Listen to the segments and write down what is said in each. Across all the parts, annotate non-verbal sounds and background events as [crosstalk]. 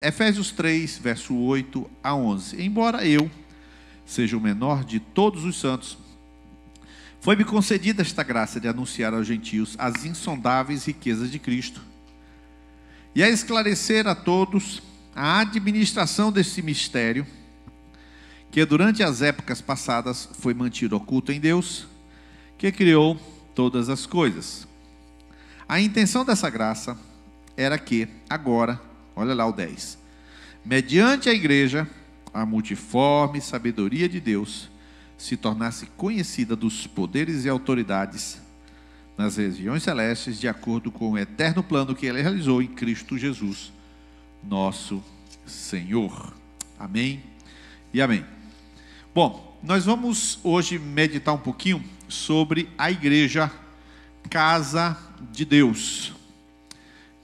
Efésios 3, verso 8 a 11. Embora eu seja o menor de todos os santos, foi-me concedida esta graça de anunciar aos gentios as insondáveis riquezas de Cristo e a esclarecer a todos a administração desse mistério que durante as épocas passadas foi mantido oculto em Deus, que criou todas as coisas. A intenção dessa graça era que, agora, Olha lá o 10. Mediante a igreja, a multiforme sabedoria de Deus se tornasse conhecida dos poderes e autoridades nas regiões celestes, de acordo com o eterno plano que ele realizou em Cristo Jesus, nosso Senhor. Amém e amém. Bom, nós vamos hoje meditar um pouquinho sobre a igreja, casa de Deus.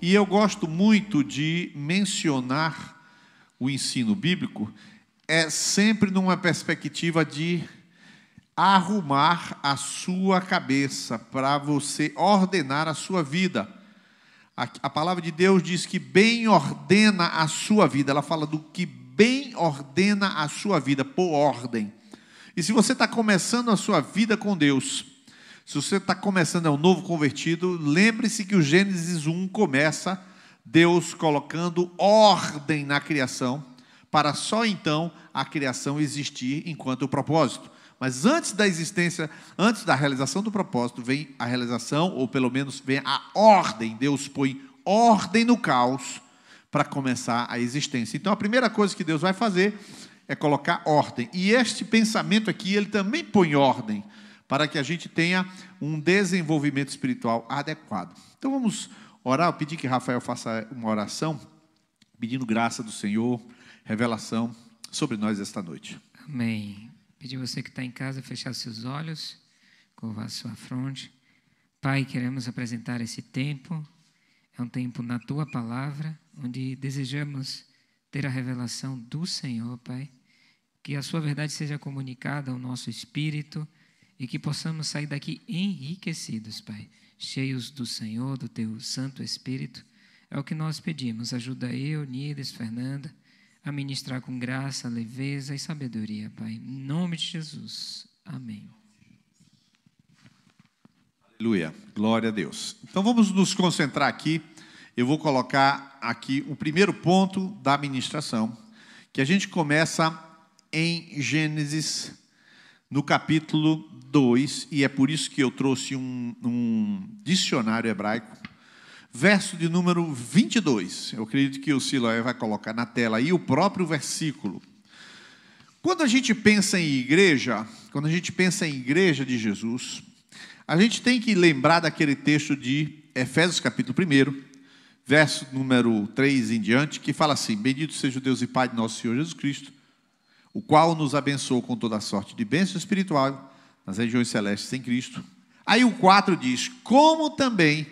E eu gosto muito de mencionar o ensino bíblico, é sempre numa perspectiva de arrumar a sua cabeça, para você ordenar a sua vida. A, a, palavra de Deus diz que bem ordena a sua vida, ela fala do que bem ordena a sua vida, por ordem. E se você está começando a sua vida com Deus, se você está começando, é um novo convertido, lembre-se que o Gênesis 1 começa Deus colocando ordem na criação, para só então a criação existir enquanto o propósito. Mas antes da existência, antes da realização do propósito, vem a realização, ou pelo menos vem a ordem. Deus põe ordem no caos para começar a existência. Então a primeira coisa que Deus vai fazer é colocar ordem. E este pensamento aqui, ele também põe ordem para que a gente tenha um desenvolvimento espiritual adequado. Então vamos orar, Eu pedi que Rafael faça uma oração, pedindo graça do Senhor, revelação sobre nós esta noite. Amém. Pedir você que está em casa fechar seus olhos, curvar sua fronte. Pai, queremos apresentar esse tempo. É um tempo na tua palavra, onde desejamos ter a revelação do Senhor, Pai. Que a sua verdade seja comunicada ao nosso espírito e que possamos sair daqui enriquecidos, Pai, cheios do Senhor, do Teu Santo Espírito. É o que nós pedimos. Ajuda eu, Nides, Fernanda, a ministrar com graça, leveza e sabedoria, Pai. Em nome de Jesus. Amém. Aleluia. Glória a Deus. Então vamos nos concentrar aqui. Eu vou colocar aqui o primeiro ponto da ministração, que a gente começa em Gênesis no capítulo 2, e é por isso que eu trouxe um, um dicionário hebraico, verso de número 22. Eu acredito que o Siloé vai colocar na tela aí o próprio versículo. Quando a gente pensa em igreja, quando a gente pensa em igreja de Jesus, a gente tem que lembrar daquele texto de Efésios capítulo 1, verso número 3 em diante, que fala assim: Bendito seja o Deus e Pai de nosso Senhor Jesus Cristo, o qual nos abençoou com toda sorte de bênção espiritual nas regiões celestes em Cristo. Aí o 4 diz: Como também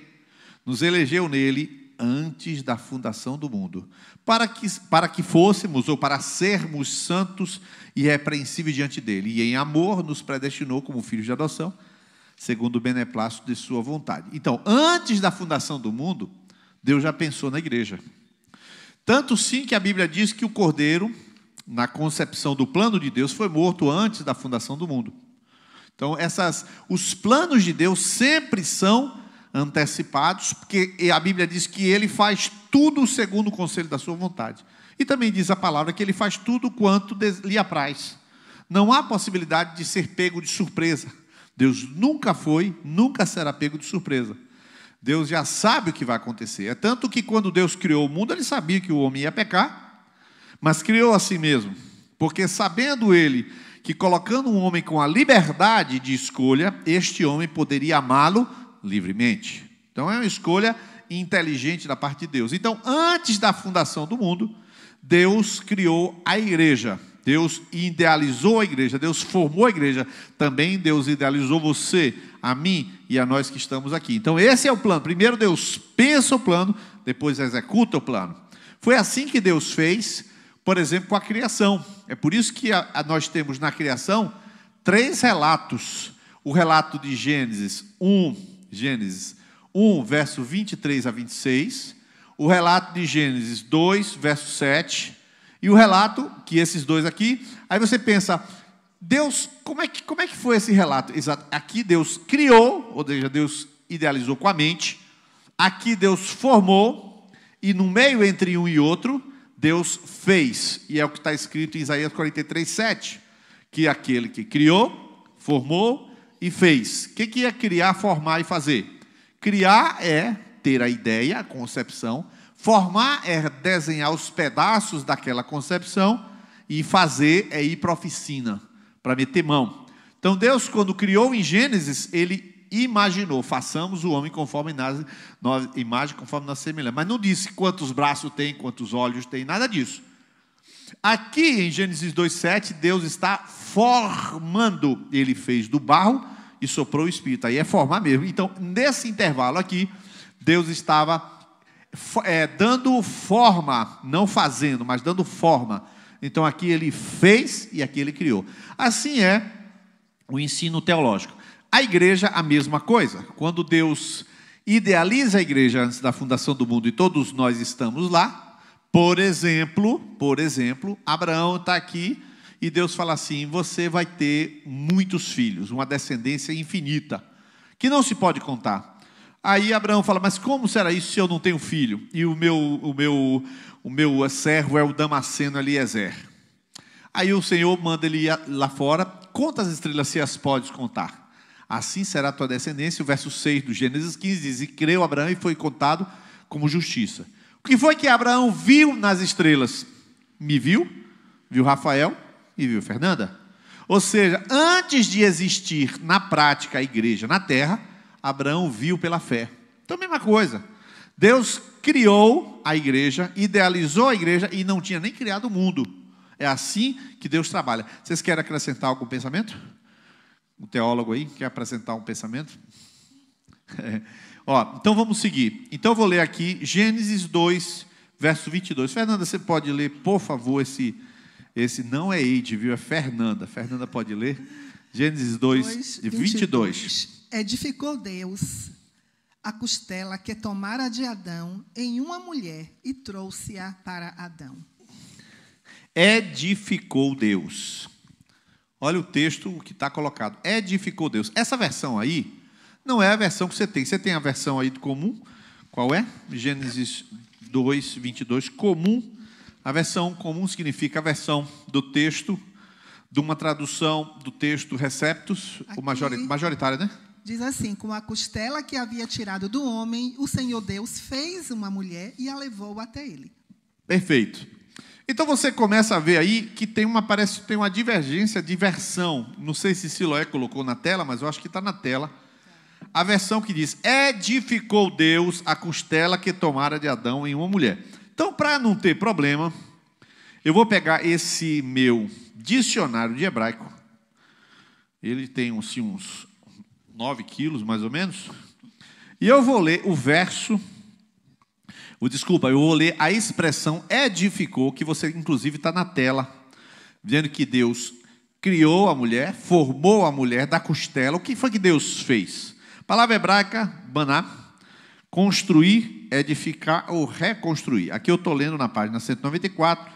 nos elegeu nele antes da fundação do mundo, para que, para que fôssemos ou para sermos santos e repreensíveis diante dele, e em amor nos predestinou como filhos de adoção, segundo o beneplácito de sua vontade. Então, antes da fundação do mundo, Deus já pensou na igreja. Tanto sim que a Bíblia diz que o cordeiro na concepção do plano de Deus, foi morto antes da fundação do mundo. Então, essas, os planos de Deus sempre são antecipados, porque a Bíblia diz que ele faz tudo segundo o conselho da sua vontade. E também diz a palavra que ele faz tudo quanto lhe apraz. Não há possibilidade de ser pego de surpresa. Deus nunca foi, nunca será pego de surpresa. Deus já sabe o que vai acontecer. É tanto que quando Deus criou o mundo, ele sabia que o homem ia pecar mas criou a si mesmo. Porque sabendo ele que colocando um homem com a liberdade de escolha, este homem poderia amá-lo livremente. Então é uma escolha inteligente da parte de Deus. Então, antes da fundação do mundo, Deus criou a igreja. Deus idealizou a igreja, Deus formou a igreja, também Deus idealizou você, a mim e a nós que estamos aqui. Então, esse é o plano. Primeiro, Deus pensa o plano, depois, executa o plano. Foi assim que Deus fez por exemplo, com a criação. É por isso que a, a nós temos na criação três relatos. O relato de Gênesis 1, Gênesis 1, verso 23 a 26, o relato de Gênesis 2, verso 7, e o relato, que esses dois aqui, aí você pensa, Deus, como é que, como é que foi esse relato? Exato, aqui Deus criou, ou seja, Deus idealizou com a mente, aqui Deus formou, e no meio entre um e outro, Deus fez. E é o que está escrito em Isaías 43, 7. Que aquele que criou, formou e fez. O que, que é criar, formar e fazer? Criar é ter a ideia, a concepção. Formar é desenhar os pedaços daquela concepção. E fazer é ir para a oficina, para meter mão. Então Deus, quando criou em Gênesis, ele imaginou, façamos o homem conforme nas, nós, imagem, conforme nossa semelhança. Mas não disse quantos braços tem, quantos olhos tem, nada disso. Aqui em Gênesis 2,7, Deus está formando. Ele fez do barro e soprou o espírito. Aí é formar mesmo. Então, nesse intervalo aqui, Deus estava é, dando forma, não fazendo, mas dando forma. Então, aqui ele fez e aqui ele criou. Assim é o ensino teológico. A igreja, a mesma coisa. Quando Deus idealiza a igreja antes da fundação do mundo e todos nós estamos lá, por exemplo, por exemplo, Abraão está aqui e Deus fala assim: você vai ter muitos filhos, uma descendência infinita, que não se pode contar. Aí Abraão fala: mas como será isso se eu não tenho filho? E o meu, o meu, o meu servo é o Damasceno Eliezer. Aí o Senhor manda ele lá fora, conta as estrelas se as podes contar assim será tua descendência. O verso 6 do Gênesis 15 diz: E creu Abraão e foi contado como justiça. O que foi que Abraão viu nas estrelas? Me viu, viu Rafael e viu Fernanda. Ou seja, antes de existir na prática a igreja na terra, Abraão viu pela fé. Então, mesma coisa. Deus criou a igreja, idealizou a igreja e não tinha nem criado o mundo. É assim que Deus trabalha. Vocês querem acrescentar algum pensamento? um teólogo aí, quer apresentar um pensamento? É. [laughs] Ó, então vamos seguir. Então eu vou ler aqui Gênesis 2, verso 22. Fernanda, você pode ler, por favor, esse esse não é Eide, viu? É Fernanda. Fernanda pode ler. Gênesis 2, 22. 22. Edificou Deus a costela que tomara de Adão em uma mulher e trouxe-a para Adão. Edificou Deus. Olha o texto que está colocado. Edificou Deus. Essa versão aí não é a versão que você tem. Você tem a versão aí do comum. Qual é? Gênesis 2, 22. Comum. A versão comum significa a versão do texto, de uma tradução do texto receptus, o majoritária, né? Diz assim: Com a costela que havia tirado do homem, o Senhor Deus fez uma mulher e a levou até ele. Perfeito. Então você começa a ver aí que tem uma, parece tem uma divergência de versão. Não sei se Siloé colocou na tela, mas eu acho que está na tela. A versão que diz: Edificou Deus a costela que tomara de Adão em uma mulher. Então, para não ter problema, eu vou pegar esse meu dicionário de hebraico. Ele tem assim, uns 9 quilos, mais ou menos. E eu vou ler o verso o, desculpa, eu vou ler a expressão edificou, que você inclusive está na tela, dizendo que Deus criou a mulher, formou a mulher da costela. O que foi que Deus fez? Palavra hebraica, baná, construir, edificar ou reconstruir. Aqui eu estou lendo na página 194.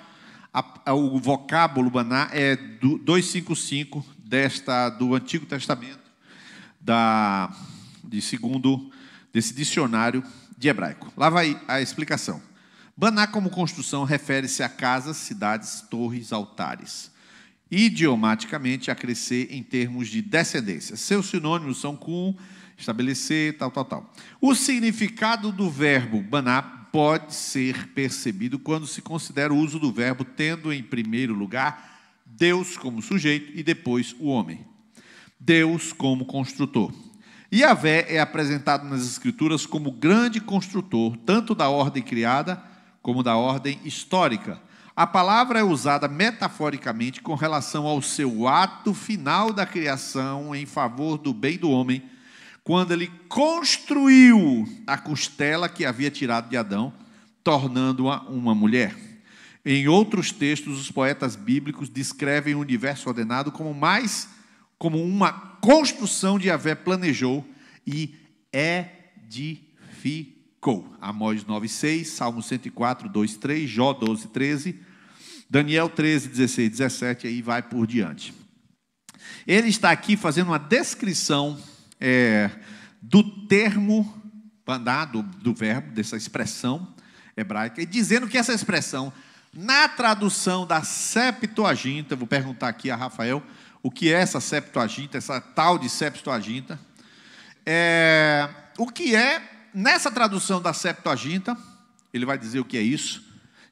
A, a, o vocábulo baná é do 255 desta, do Antigo Testamento, da, de segundo desse dicionário de hebraico. Lá vai a explicação. Baná como construção refere-se a casas, cidades, torres, altares. Idiomaticamente, a crescer em termos de descendência. Seus sinônimos são com estabelecer, tal, tal, tal. O significado do verbo baná pode ser percebido quando se considera o uso do verbo tendo em primeiro lugar Deus como sujeito e depois o homem. Deus como construtor. Yahvé é apresentado nas Escrituras como grande construtor, tanto da ordem criada como da ordem histórica. A palavra é usada metaforicamente com relação ao seu ato final da criação em favor do bem do homem, quando ele construiu a costela que havia tirado de Adão, tornando-a uma mulher. Em outros textos, os poetas bíblicos descrevem o universo ordenado como mais como uma construção de Javé planejou e edificou. Amós 9, 6, Salmo 104, 2, 3, Jó 12, 13, Daniel 13, 16, 17, aí vai por diante. Ele está aqui fazendo uma descrição é, do termo do, do, verbo, dessa expressão hebraica, e dizendo que essa expressão, na tradução da Septuaginta, vou perguntar aqui a Rafael, o que é essa Septuaginta, essa tal de Septuaginta, é, o que é, nessa tradução da Septuaginta, ele vai dizer o que é isso,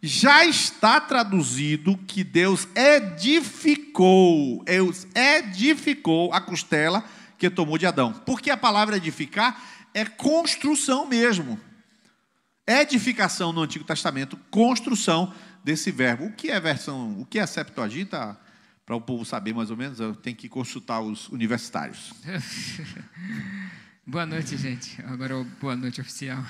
já está traduzido que Deus edificou, Deus edificou a costela que tomou de Adão. Porque a palavra edificar é construção mesmo. Edificação no Antigo Testamento, construção desse verbo. O que é versão, o que é Septuaginta? Para o povo saber mais ou menos, eu tenho que consultar os universitários. [laughs] boa noite, gente. Agora boa noite oficial.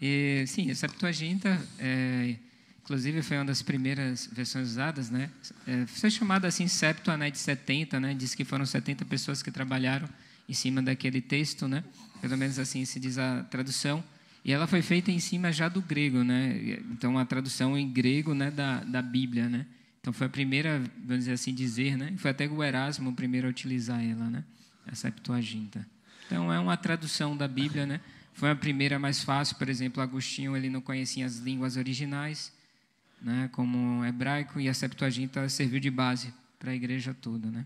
E, sim, a Septuaginta, é, inclusive, foi uma das primeiras versões usadas, né? É, foi chamada assim Septua, né, de 70, né? Diz que foram 70 pessoas que trabalharam em cima daquele texto, né? Pelo menos assim se diz a tradução. E ela foi feita em cima já do grego, né? Então a tradução em grego, né, da, da Bíblia, né? Então foi a primeira, vamos dizer assim, dizer, né? Foi até o Erasmo o primeiro a utilizar ela, né? A Septuaginta. Então é uma tradução da Bíblia, né? Foi a primeira mais fácil, por exemplo, Agostinho, ele não conhecia as línguas originais, né, como hebraico, e a Septuaginta serviu de base para a igreja toda, né?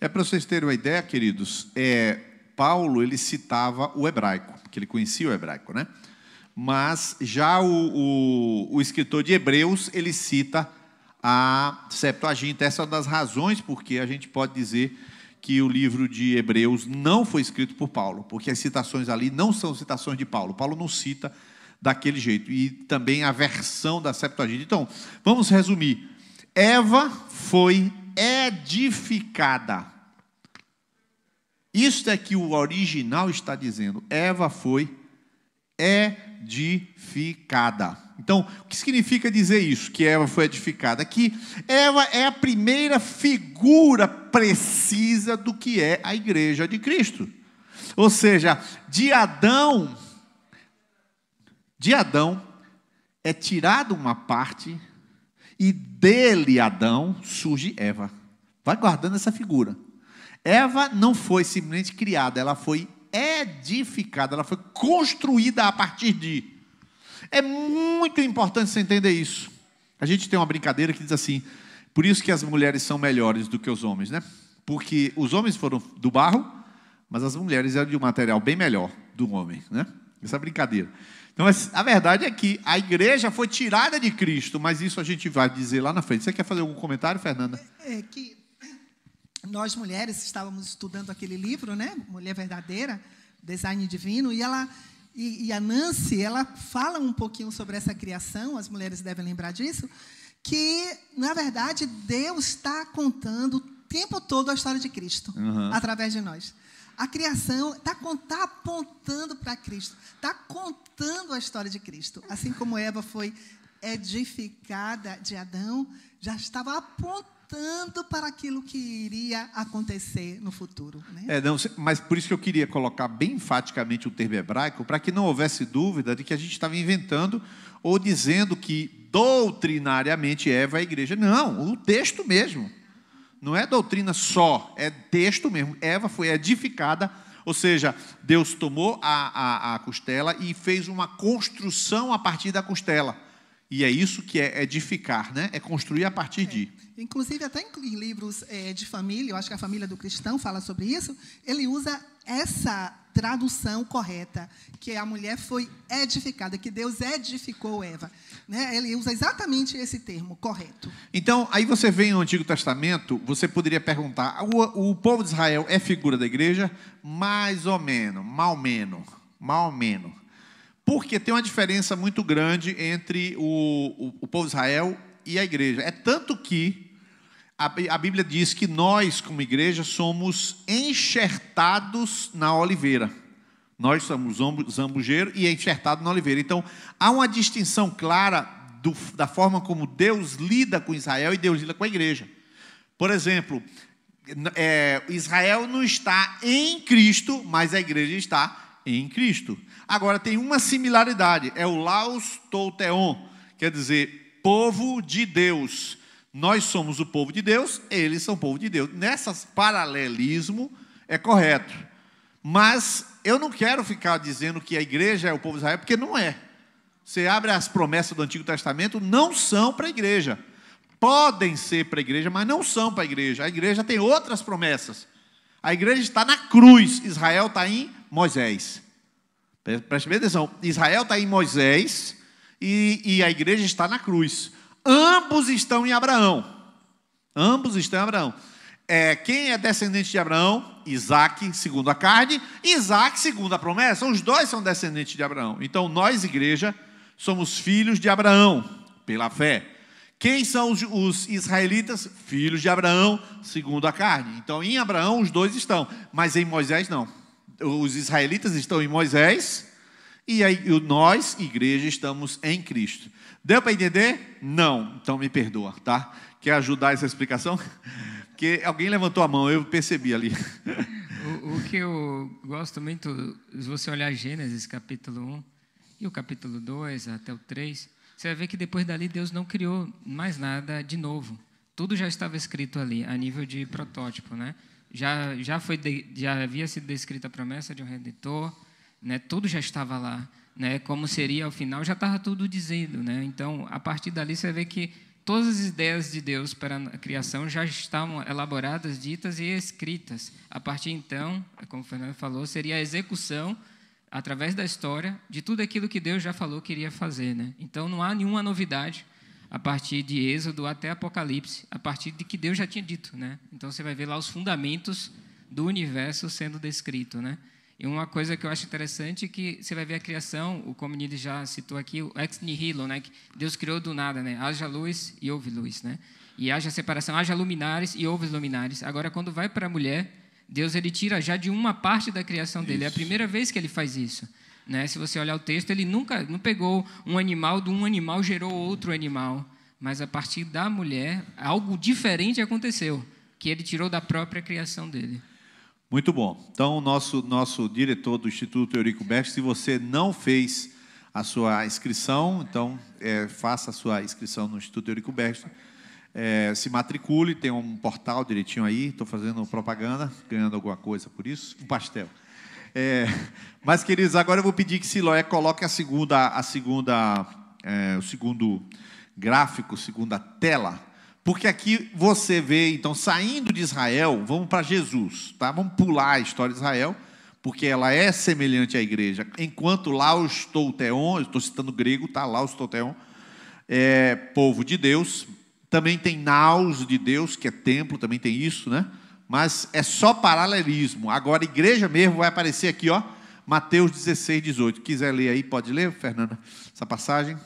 É para vocês terem uma ideia, queridos, é, Paulo ele citava o hebraico, porque ele conhecia o hebraico, né? Mas já o, o, o escritor de Hebreus ele cita a Septuaginta. Essa é uma das razões porque a gente pode dizer que o livro de Hebreus não foi escrito por Paulo, porque as citações ali não são citações de Paulo. Paulo não cita daquele jeito. E também a versão da Septuaginta. Então, vamos resumir. Eva foi edificada. Isto é que o original está dizendo. Eva foi edificada edificada. Então, o que significa dizer isso, que Eva foi edificada? Que Eva é a primeira figura precisa do que é a igreja de Cristo. Ou seja, de Adão, de Adão é tirada uma parte e dele, Adão, surge Eva. Vai guardando essa figura. Eva não foi simplesmente criada, ela foi edificada, ela foi construída a partir de. É muito importante você entender isso. A gente tem uma brincadeira que diz assim: por isso que as mulheres são melhores do que os homens, né? Porque os homens foram do barro, mas as mulheres eram de um material bem melhor do homem, né? Essa brincadeira. Então, a verdade é que a igreja foi tirada de Cristo, mas isso a gente vai dizer lá na frente. Você quer fazer algum comentário, Fernanda? É, é que nós mulheres estávamos estudando aquele livro, né? Mulher Verdadeira, Design Divino, e ela e, e a Nancy, ela fala um pouquinho sobre essa criação, as mulheres devem lembrar disso, que na verdade Deus está contando o tempo todo a história de Cristo uhum. através de nós. A criação está tá apontando para Cristo, está contando a história de Cristo. Assim como Eva foi edificada de Adão, já estava apontando tanto para aquilo que iria acontecer no futuro. Né? É, não, mas por isso que eu queria colocar bem enfaticamente o termo hebraico, para que não houvesse dúvida de que a gente estava inventando ou dizendo que doutrinariamente Eva é a igreja. Não, o texto mesmo. Não é doutrina só, é texto mesmo. Eva foi edificada, ou seja, Deus tomou a, a, a costela e fez uma construção a partir da costela. E é isso que é edificar, né? É construir a partir é. de. Inclusive, até em livros é, de família, eu acho que a família do cristão fala sobre isso, ele usa essa tradução correta, que a mulher foi edificada, que Deus edificou Eva. Né? Ele usa exatamente esse termo, correto. Então, aí você vem no Antigo Testamento, você poderia perguntar: o, o povo de Israel é figura da igreja? Mais ou menos, mal menos, mal menos. Porque tem uma diferença muito grande entre o, o, o povo de Israel e a igreja. É tanto que a Bíblia diz que nós, como igreja, somos enxertados na oliveira. Nós somos zambujeiro e enxertado na oliveira. Então, há uma distinção clara do, da forma como Deus lida com Israel e Deus lida com a igreja. Por exemplo, é, Israel não está em Cristo, mas a igreja está em Cristo. Agora, tem uma similaridade: é o Laos Touteon, quer dizer, povo de Deus. Nós somos o povo de Deus, eles são o povo de Deus. Nesse paralelismo é correto. Mas eu não quero ficar dizendo que a igreja é o povo de Israel, porque não é. Você abre as promessas do Antigo Testamento, não são para a igreja. Podem ser para a igreja, mas não são para a igreja. A igreja tem outras promessas. A igreja está na cruz, Israel está em Moisés. Preste bem atenção: Israel está em Moisés e, e a igreja está na cruz ambos estão em Abraão. Ambos estão em Abraão. É, quem é descendente de Abraão? Isaac, segundo a carne, Isaac, segundo a promessa. Os dois são descendentes de Abraão. Então, nós, igreja, somos filhos de Abraão, pela fé. Quem são os, os, israelitas? Filhos de Abraão, segundo a carne. Então, em Abraão, os dois estão, mas em Moisés, não. Os israelitas estão em Moisés e aí, nós, igreja, estamos em Cristo. Deu para entender? Não. Então me perdoa, tá? Quer ajudar essa explicação? [laughs] Porque alguém levantou a mão, eu percebi ali. O, o que eu gosto muito, se você olhar Gênesis capítulo 1 e o capítulo 2 até o 3, você vai ver que depois dali Deus não criou mais nada de novo. Tudo já estava escrito ali, a nível de protótipo, né? Já, já, foi de, já havia sido descrita a promessa de um redentor, né? tudo já estava lá né, como seria ao final, já estava tudo dizendo. Né? Então, a partir dali, você vê que todas as ideias de Deus para a criação já estavam elaboradas, ditas e escritas. A partir então, como o Fernando falou, seria a execução, através da história, de tudo aquilo que Deus já falou que iria fazer. Né? Então, não há nenhuma novidade a partir de Êxodo até Apocalipse, a partir de que Deus já tinha dito, né? Então você vai ver lá os fundamentos do universo sendo descrito, né? E uma coisa que eu acho interessante é que você vai ver a criação, o como já citou aqui, o ex nihilo, né? Que Deus criou do nada, né? Haja luz e houve luz, né? E haja separação, haja luminares e houve luminares. Agora, quando vai para a mulher, Deus ele tira já de uma parte da criação dele. Isso. É a primeira vez que ele faz isso. Né? Se você olhar o texto, ele nunca não pegou um animal, de um animal gerou outro animal. Mas a partir da mulher, algo diferente aconteceu, que ele tirou da própria criação dele. Muito bom. Então, nosso, nosso diretor do Instituto Eurico Best, se você não fez a sua inscrição, então é, faça a sua inscrição no Instituto Eurico Best. É, se matricule, tem um portal direitinho aí, estou fazendo propaganda, ganhando alguma coisa por isso, um pastel. É, mas, queridos, agora eu vou pedir que Siloé coloque a segunda, a segunda, é, o segundo gráfico, segunda tela, porque aqui você vê, então, saindo de Israel, vamos para Jesus, tá? Vamos pular a história de Israel, porque ela é semelhante à igreja. Enquanto Laos Touteon, estou citando grego, tá? Laos Touteon, é povo de Deus. Também tem Naus de Deus, que é templo, também tem isso, né? Mas é só paralelismo. Agora, igreja mesmo vai aparecer aqui, ó, Mateus 16, 18. Quiser ler aí, pode ler, Fernanda, essa passagem.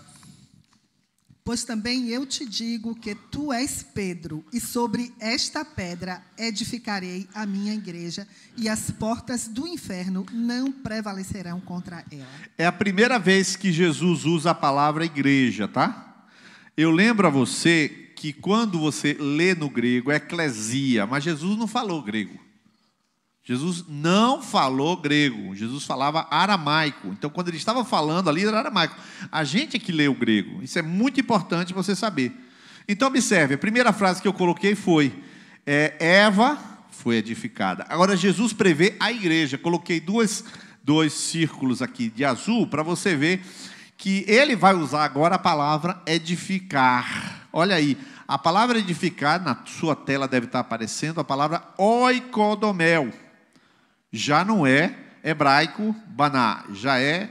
Pois também eu te digo que tu és Pedro, e sobre esta pedra edificarei a minha igreja, e as portas do inferno não prevalecerão contra ela. É a primeira vez que Jesus usa a palavra igreja, tá? Eu lembro a você que quando você lê no grego, é eclesia, mas Jesus não falou grego. Jesus não falou grego, Jesus falava aramaico. Então, quando ele estava falando ali, era aramaico. A gente é que lê o grego, isso é muito importante você saber. Então, observe: a primeira frase que eu coloquei foi: é, Eva foi edificada. Agora, Jesus prevê a igreja. Coloquei duas, dois círculos aqui de azul para você ver que ele vai usar agora a palavra edificar. Olha aí, a palavra edificar, na sua tela deve estar aparecendo, a palavra oikodomel já não é hebraico baná, já é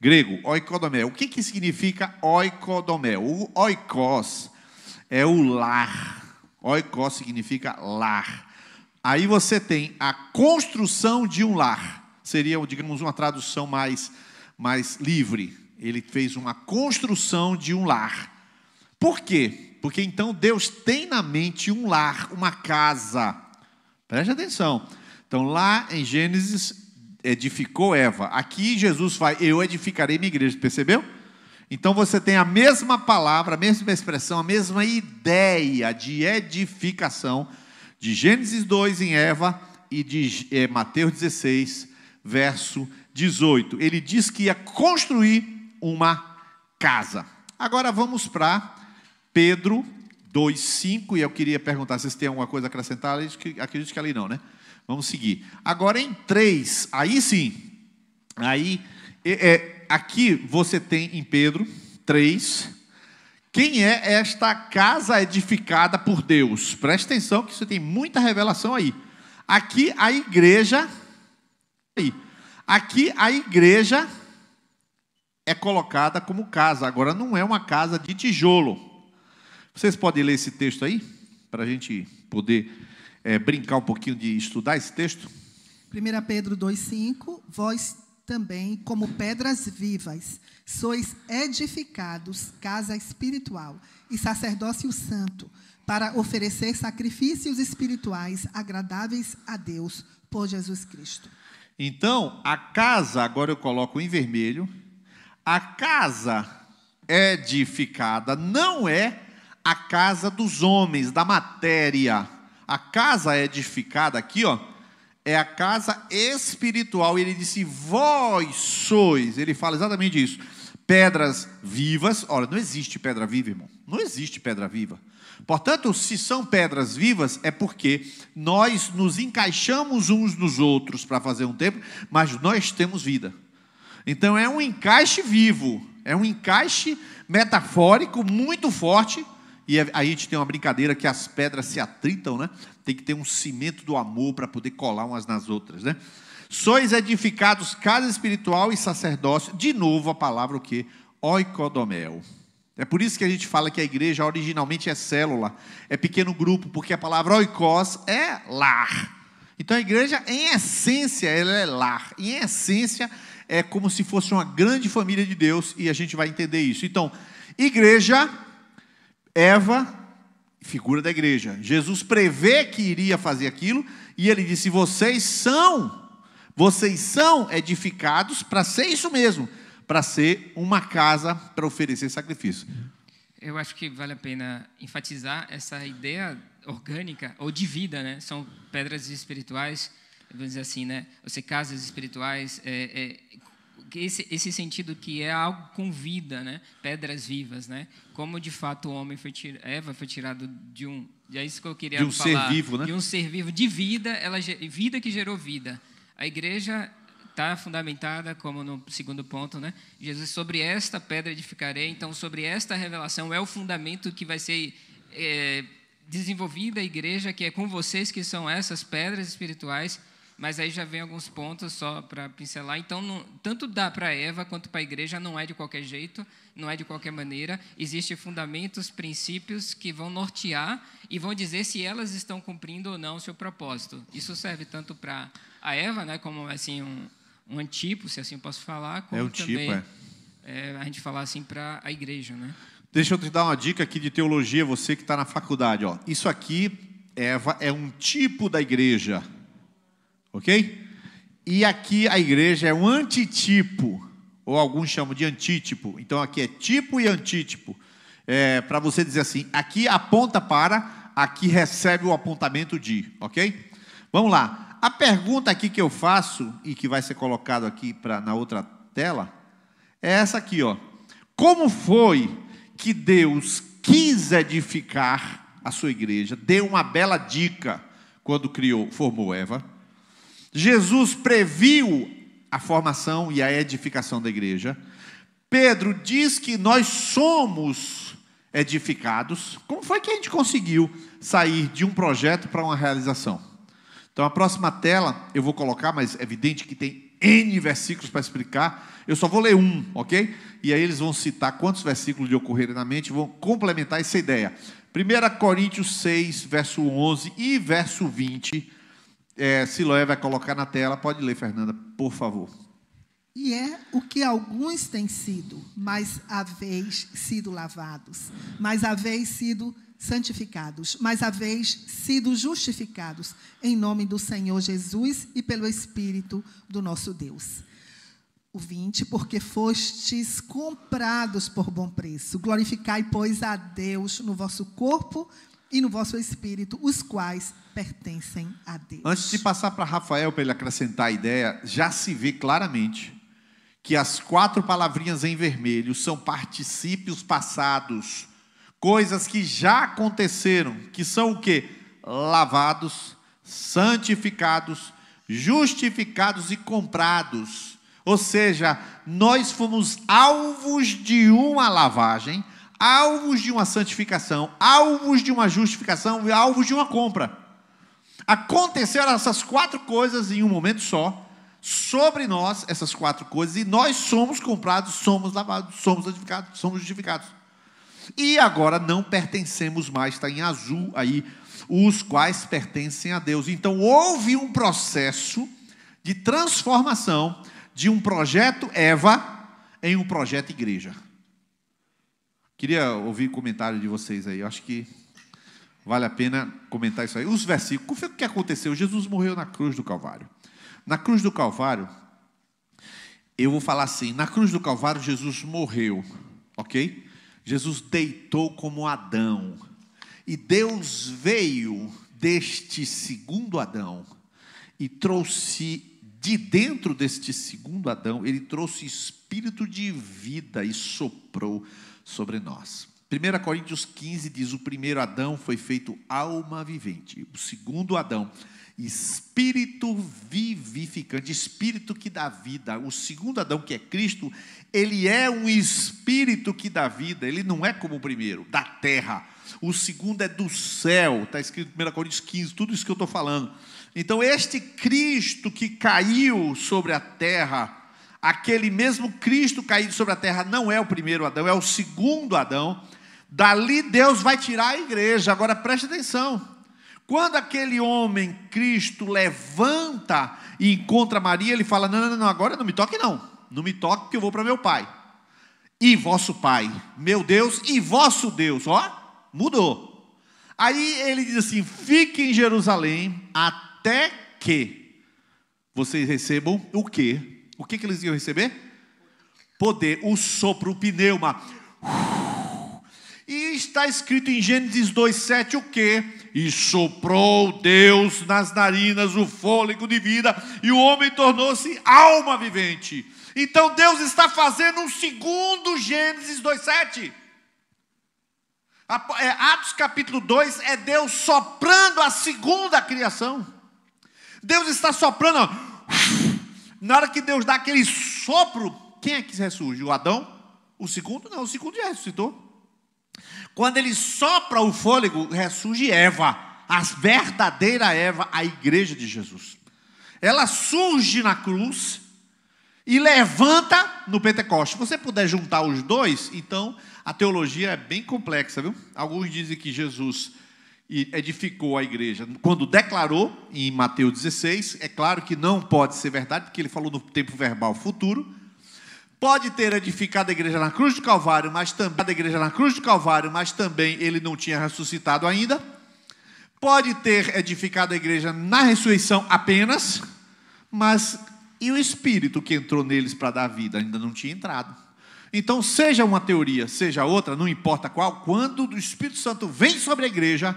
grego, oikodomé. O que, que significa oikodomé? O oikos é o lar. Oikos significa lar. Aí você tem a construção de um lar. Seria, digamos, uma tradução mais, mais livre. Ele fez uma construção de um lar. Por quê? Porque então Deus tem na mente um lar, uma casa. Preste atenção. Então, lá em Gênesis, edificou Eva. Aqui Jesus vai, eu edificarei minha igreja, percebeu? Então você tem a mesma palavra, a mesma expressão, a mesma ideia de edificação de Gênesis 2 em Eva e de é, Mateus 16, verso 18. Ele diz que ia construir uma casa. Agora vamos para Pedro 2,5, e eu queria perguntar se vocês têm alguma coisa a acrescentar, acredito que ali não, né? Vamos seguir. Agora em 3, aí sim, aí é, é, aqui você tem em Pedro 3, quem é esta casa edificada por Deus? Preste atenção que você tem muita revelação aí. Aqui a igreja. Aí. Aqui a igreja é colocada como casa. Agora não é uma casa de tijolo. Vocês podem ler esse texto aí? Para a gente poder é, brincar um pouquinho de estudar esse texto? 1 Pedro 2,5: Vós também, como pedras vivas, sois edificados, casa espiritual e sacerdócio santo, para oferecer sacrifícios espirituais agradáveis a Deus por Jesus Cristo. Então, a casa, agora eu coloco em vermelho, a casa edificada não é a casa dos homens, da matéria a casa edificada aqui, ó, é a casa espiritual. Ele disse: Vós sois. Ele fala exatamente isso. Pedras vivas. Olha, não existe pedra viva, irmão. Não existe pedra viva. Portanto, se são pedras vivas, é porque nós nos encaixamos uns nos outros para fazer um tempo, mas nós temos vida. Então é um encaixe vivo, é um encaixe metafórico muito forte e é, aí a gente tem uma brincadeira que as pedras se atritam, né? Tem que ter um cimento do amor para poder colar umas nas outras, né? Sois edificados casa espiritual e sacerdócio. De novo a palavra o quê? Oicodomel. É por isso que a gente fala que a igreja originalmente é célula, é pequeno grupo, porque a palavra oikos é lar. Então a igreja, em essência, ela é lar. Em essência, é como se fosse uma grande família de Deus e a gente vai entender isso. Então, igreja Eva, figura da igreja. Jesus prevê que iria fazer aquilo e ele disse: "Vocês são, vocês são edificados para ser isso mesmo, para ser uma casa para oferecer sacrifício." Eu acho que vale a pena enfatizar essa ideia orgânica ou de vida, né? São pedras espirituais, vamos dizer assim, né? Ou seja, casas espirituais, é, é porque esse, esse sentido que é algo com vida, né? Pedras vivas, né? Como de fato o homem foi tirado, Eva foi tirado de um, é isso que eu queria de um falar, ser vivo, né? De um ser vivo, de vida, ela vida que gerou vida. A igreja está fundamentada, como no segundo ponto, né? Jesus, sobre esta pedra edificarei. Então, sobre esta revelação é o fundamento que vai ser é, desenvolvida a igreja, que é com vocês que são essas pedras espirituais mas aí já vem alguns pontos só para pincelar. Então, não, tanto dá para Eva quanto para a igreja não é de qualquer jeito, não é de qualquer maneira. Existem fundamentos, princípios que vão nortear e vão dizer se elas estão cumprindo ou não o seu propósito. Isso serve tanto para a Eva, né, como assim um, um antipo, se assim posso falar, como é um tipo, também tipo, é. É, a gente falar assim para a igreja, né? Deixa eu te dar uma dica aqui de teologia, você que está na faculdade, ó. Isso aqui, Eva, é um tipo da igreja. Ok? E aqui a igreja é um antitipo, ou alguns chamam de antítipo. Então aqui é tipo e antítipo. É, para você dizer assim, aqui aponta para, aqui recebe o apontamento de, ok? Vamos lá. A pergunta aqui que eu faço e que vai ser colocado aqui pra, na outra tela é essa aqui, ó. Como foi que Deus quis edificar a sua igreja? Deu uma bela dica quando criou, formou Eva Jesus previu a formação e a edificação da igreja. Pedro diz que nós somos edificados. Como foi que a gente conseguiu sair de um projeto para uma realização? Então, a próxima tela eu vou colocar, mas é evidente que tem N versículos para explicar. Eu só vou ler um, ok? E aí eles vão citar quantos versículos lhe ocorrerem na mente, vão complementar essa ideia. 1 Coríntios 6, verso 11 e verso 20 é, Siloé vai colocar na tela. Pode ler, Fernanda, por favor. E é o que alguns têm sido, mas haveis sido lavados, mas haveis sido santificados, mas haveis sido justificados em nome do Senhor Jesus e pelo Espírito do nosso Deus. O 20, porque fostes comprados por bom preço. Glorificai, pois, a Deus no vosso corpo e no vosso espírito, os quais pertencem a Deus. Antes de passar para Rafael para ele acrescentar a ideia, já se vê claramente que as quatro palavrinhas em vermelho são particípios passados, coisas que já aconteceram, que são o que Lavados, santificados, justificados e comprados. Ou seja, nós fomos alvos de uma lavagem, alvos de uma santificação, alvos de uma justificação e alvos de uma compra. Aconteceram essas quatro coisas em um momento só, sobre nós, essas quatro coisas, e nós somos comprados, somos lavados, somos santificados, somos justificados. E agora não pertencemos mais, está em azul aí, os quais pertencem a Deus. Então houve um processo de transformação de um projeto Eva em um projeto igreja. Queria ouvir comentário de vocês aí. Eu acho que vale a pena comentar isso aí. Os versículos. O que aconteceu? Jesus morreu na cruz do Calvário. Na cruz do Calvário, eu vou falar assim: na cruz do Calvário, Jesus morreu, ok? Jesus deitou como Adão. E Deus veio deste segundo Adão e trouxe de dentro deste segundo Adão, ele trouxe espírito de vida e soprou sobre nós. 1 Coríntios 15 diz: O primeiro Adão foi feito alma vivente, o segundo Adão, espírito vivificante, espírito que dá vida. O segundo Adão, que é Cristo, ele é um espírito que dá vida, ele não é como o primeiro, da terra. O segundo é do céu, está escrito em 1 Coríntios 15, tudo isso que eu estou falando. Então, este Cristo que caiu sobre a terra, aquele mesmo Cristo caído sobre a terra não é o primeiro Adão, é o segundo Adão. Dali Deus vai tirar a igreja. Agora preste atenção. Quando aquele homem, Cristo, levanta e encontra Maria, ele fala: Não, não, não, agora não me toque, não. Não me toque, que eu vou para meu pai. E vosso pai, meu Deus, e vosso Deus, ó, mudou. Aí ele diz assim: Fique em Jerusalém até que vocês recebam o quê? o que, que eles iam receber? Poder, o sopro, o pneuma. E está escrito em Gênesis 2,7 o quê? E soprou Deus nas narinas o fôlego de vida, e o homem tornou-se alma vivente. Então Deus está fazendo um segundo Gênesis 2,7. É, Atos capítulo 2 é Deus soprando a segunda criação. Deus está soprando. Na hora que Deus dá aquele sopro, quem é que ressurge? O Adão? O segundo? Não, o segundo já ressuscitou. Quando ele sopra o fôlego, ressurge Eva, a verdadeira Eva, a igreja de Jesus. Ela surge na cruz e levanta no Pentecoste. Se você puder juntar os dois, então a teologia é bem complexa, viu? Alguns dizem que Jesus e edificou a igreja. Quando declarou em Mateus 16, é claro que não pode ser verdade, porque ele falou no tempo verbal futuro. Pode ter edificado a igreja na cruz do Calvário, mas também a igreja na cruz do Calvário, mas também ele não tinha ressuscitado ainda. Pode ter edificado a igreja na ressurreição apenas, mas e o espírito que entrou neles para dar vida ainda não tinha entrado. Então, seja uma teoria, seja outra, não importa qual, quando o Espírito Santo vem sobre a igreja,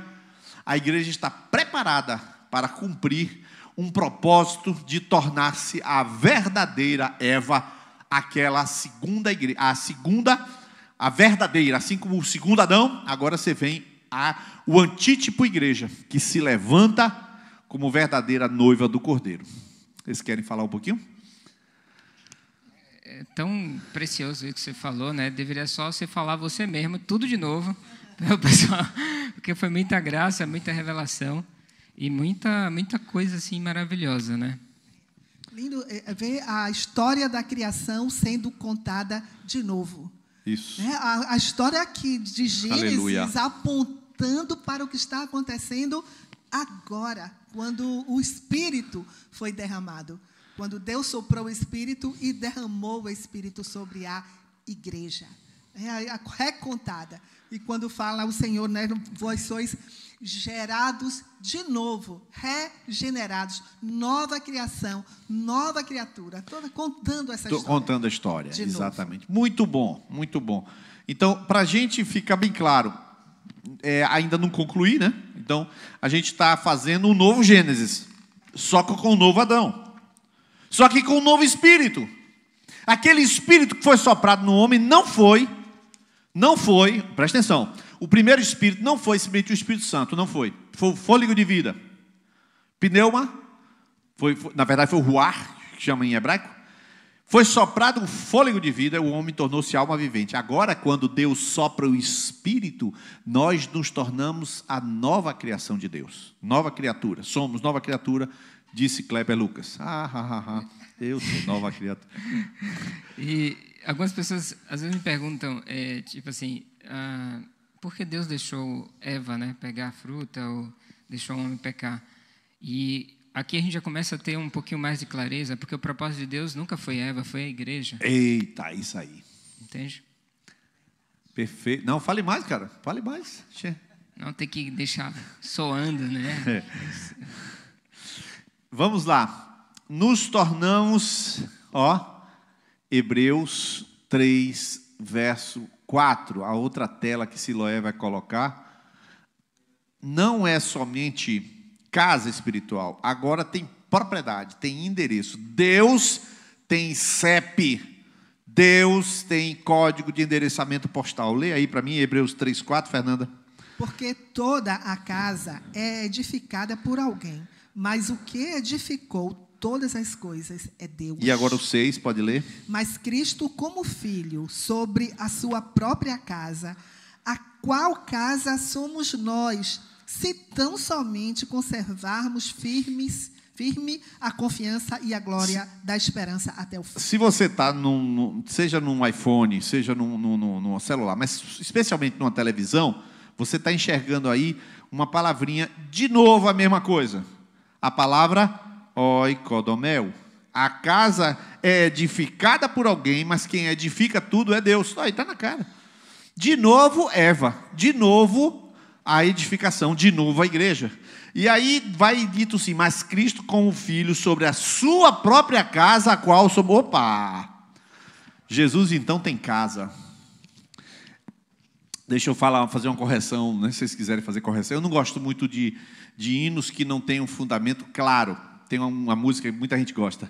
a igreja está preparada para cumprir um propósito de tornar-se a verdadeira Eva, aquela segunda igreja, a segunda, a verdadeira, assim como o segundo Adão, agora você vem a o antítipo igreja que se levanta como verdadeira noiva do Cordeiro. Vocês querem falar um pouquinho? É tão precioso o que você falou, né? Deveria só você falar você mesmo tudo de novo, [laughs] para o pessoal porque foi muita graça, muita revelação e muita, muita coisa assim maravilhosa, né? Lindo é, é ver a história da criação sendo contada de novo. Isso. Né? A, a, história aqui de Gênesis Aleluia. apontando para o que está acontecendo agora, quando o Espírito foi derramado. Quando Deus soprou o Espírito e derramou o Espírito sobre a igreja é recontada. E quando fala o Senhor, né, vós sois gerados de novo, regenerados, nova criação, nova criatura. Toda contando essa Tô história. Contando a história, de exatamente. Novo. Muito bom, muito bom. Então, para a gente ficar bem claro, é, ainda não concluí, né? Então, a gente está fazendo um novo Gênesis, só que com o um novo Adão, só que com um novo espírito. Aquele espírito que foi soprado no homem não foi não foi, presta atenção, o primeiro espírito não foi simplesmente o Espírito Santo, não foi. Foi o fôlego de vida. Pneuma, foi, foi na verdade foi o ruar, que chama em hebraico. Foi soprado o fôlego de vida, o homem tornou-se alma vivente. Agora, quando Deus sopra o Espírito, nós nos tornamos a nova criação de Deus, nova criatura. Somos nova criatura, disse Kleber Lucas. Ah, ah, ah, ah. eu sou nova criatura. e, algumas pessoas às vezes me perguntam, é, tipo assim, ah, por que Deus deixou Eva né, pegar a fruta ou deixou o homem pecar? E aqui a gente já começa a ter um pouquinho mais de clareza, porque o propósito de Deus nunca foi Eva, foi a igreja. Eita, isso aí. Entende? Perfeito. Não, fale mais, cara. Fale mais. Che. Não tem que deixar soando, né? [laughs] É. Vamos lá. Nos tornamos, ó, Hebreus 3, verso 4, a outra tela que Siloé vai colocar, não é somente casa espiritual, agora tem propriedade, tem endereço. Deus tem CEP, Deus tem código de endereçamento postal. Lê aí para mim, Hebreus 3, 4, Fernanda. Porque toda a casa é edificada por alguém, mas o que edificou todas as coisas é Deus. E agora o 6, pode ler? Mas Cristo como filho sobre a sua própria casa, a qual casa somos nós, se tão somente conservarmos firmes firme a confiança e a glória da esperança até o fim. Se você está, seja num iPhone, seja num, num, num, celular, mas especialmente numa televisão, você está enxergando aí uma palavrinha, de novo a mesma coisa. A palavra oikodomel. A casa é edificada por alguém, mas quem edifica tudo é Deus. Aí está na cara. De novo, Eva. De novo, a edificação. De novo, a igreja. E aí vai dito assim: Mas Cristo com o Filho sobre a sua própria casa, a qual. Sobre... Opa! Jesus então tem casa. Deixa eu falar, fazer uma correção, né? se vocês quiserem fazer correção. Eu não gosto muito de, de hinos que não tenham um fundamento claro. Tem uma música que muita gente gosta.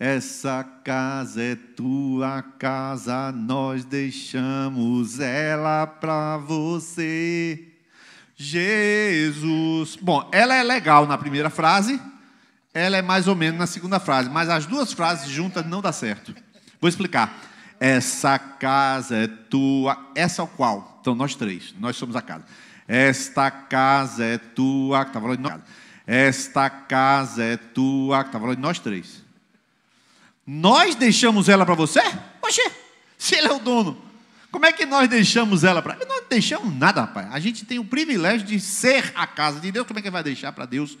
Essa casa é tua casa, nós deixamos ela para você. Jesus. Bom, ela é legal na primeira frase, ela é mais ou menos na segunda frase, mas as duas frases juntas não dá certo. Vou explicar. Essa casa é tua, essa é o qual? Então nós três, nós somos a casa. Esta casa é tua, estava falando de casa. Esta casa é tua. Está falando de nós três. Nós deixamos ela para você? Poxa, se ele é o dono. Como é que nós deixamos ela para. Nós não deixamos nada, rapaz. A gente tem o privilégio de ser a casa de Deus. Como é que vai deixar para Deus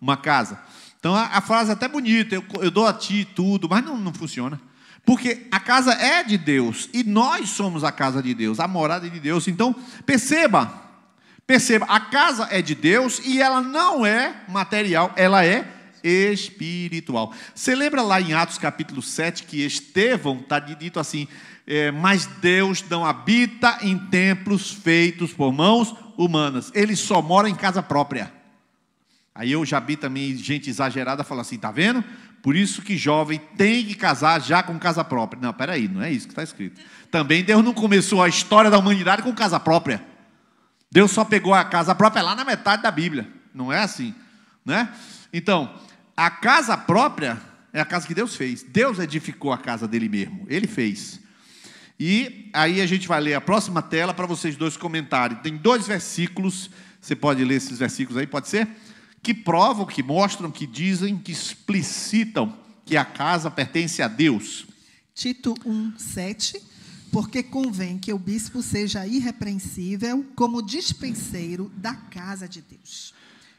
uma casa? Então a, a frase é até bonita, eu, eu, dou a ti tudo, mas não, não funciona. Porque a casa é de Deus e nós somos a casa de Deus, a morada de Deus. Então, perceba, Perceba, a casa é de Deus e ela não é material, ela é espiritual. Você lembra lá em Atos capítulo 7 que Estevão está dito assim: é, Mas Deus não habita em templos feitos por mãos humanas, ele só mora em casa própria. Aí eu já vi também gente exagerada falando assim: tá vendo? Por isso que jovem tem que casar já com casa própria. Não, peraí, não é isso que está escrito. Também Deus não começou a história da humanidade com casa própria. Deus só pegou a casa própria lá na metade da Bíblia. Não é assim, né? Então, a casa própria é a casa que Deus fez. Deus edificou a casa dele mesmo. Ele fez. E aí a gente vai ler a próxima tela para vocês dois comentarem. Tem dois versículos, você pode ler esses versículos aí, pode ser? Que provam, que mostram, que dizem, que explicitam que a casa pertence a Deus. Tito 1, 7 porque convém que o bispo seja irrepreensível como dispenseiro da casa de Deus.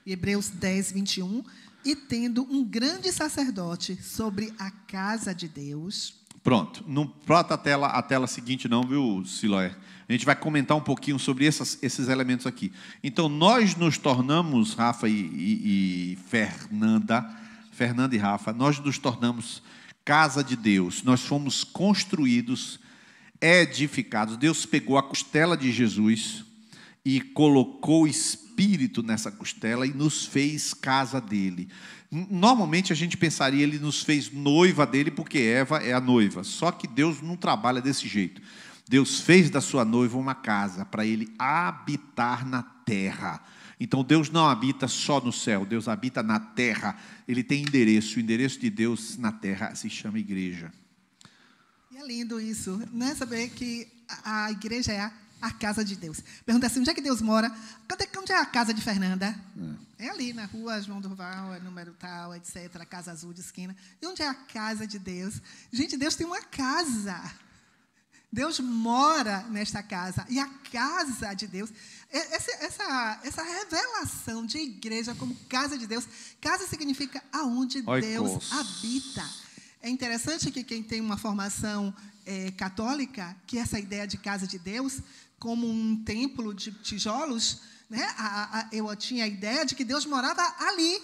Hebreus 10, 21. E tendo um grande sacerdote sobre a casa de Deus. Pronto, não prota a tela, a tela seguinte, não, viu, Siloé? A gente vai comentar um pouquinho sobre essas, esses elementos aqui. Então, nós nos tornamos, Rafa e, e, e Fernanda, Fernanda e Rafa, nós nos tornamos casa de Deus, nós fomos construídos edificados. Deus pegou a costela de Jesus e colocou espírito nessa costela e nos fez casa dele. Normalmente a gente pensaria ele nos fez noiva dele porque Eva é a noiva. Só que Deus não trabalha desse jeito. Deus fez da sua noiva uma casa para ele habitar na terra. Então Deus não habita só no céu, Deus habita na terra. Ele tem endereço. O endereço de Deus na terra se chama igreja. É lindo isso, né? Saber que a igreja é a, a casa de Deus. Pergunta assim, onde é que Deus mora? Onde é a casa de Fernanda? É, é ali, na rua João Durval, é número tal, etc. Casa Azul de esquina. E onde é a casa de Deus? Gente, Deus tem uma casa. Deus mora nesta casa. E a casa de Deus, essa, essa, essa revelação de igreja como casa de Deus, casa significa aonde Deus habita. É interessante que quem tem uma formação é, católica, que essa ideia de casa de Deus, como um templo de tijolos, né? A, a, eu tinha a ideia de que Deus morava ali.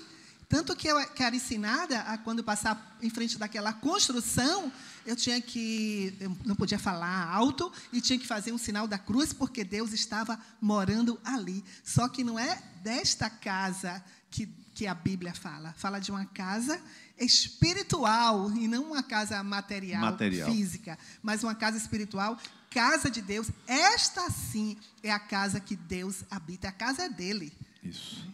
Tanto que eu que era ensinada, a, quando passar em frente daquela construção, eu tinha que. Eu não podia falar alto e tinha que fazer um sinal da cruz, porque Deus estava morando ali. Só que não é desta casa que, que a Bíblia fala. Fala de uma casa espiritual e não uma casa material, material, física, mas uma casa espiritual, casa de Deus. Esta sim é a casa que Deus habita, é a casa é dele. Isso.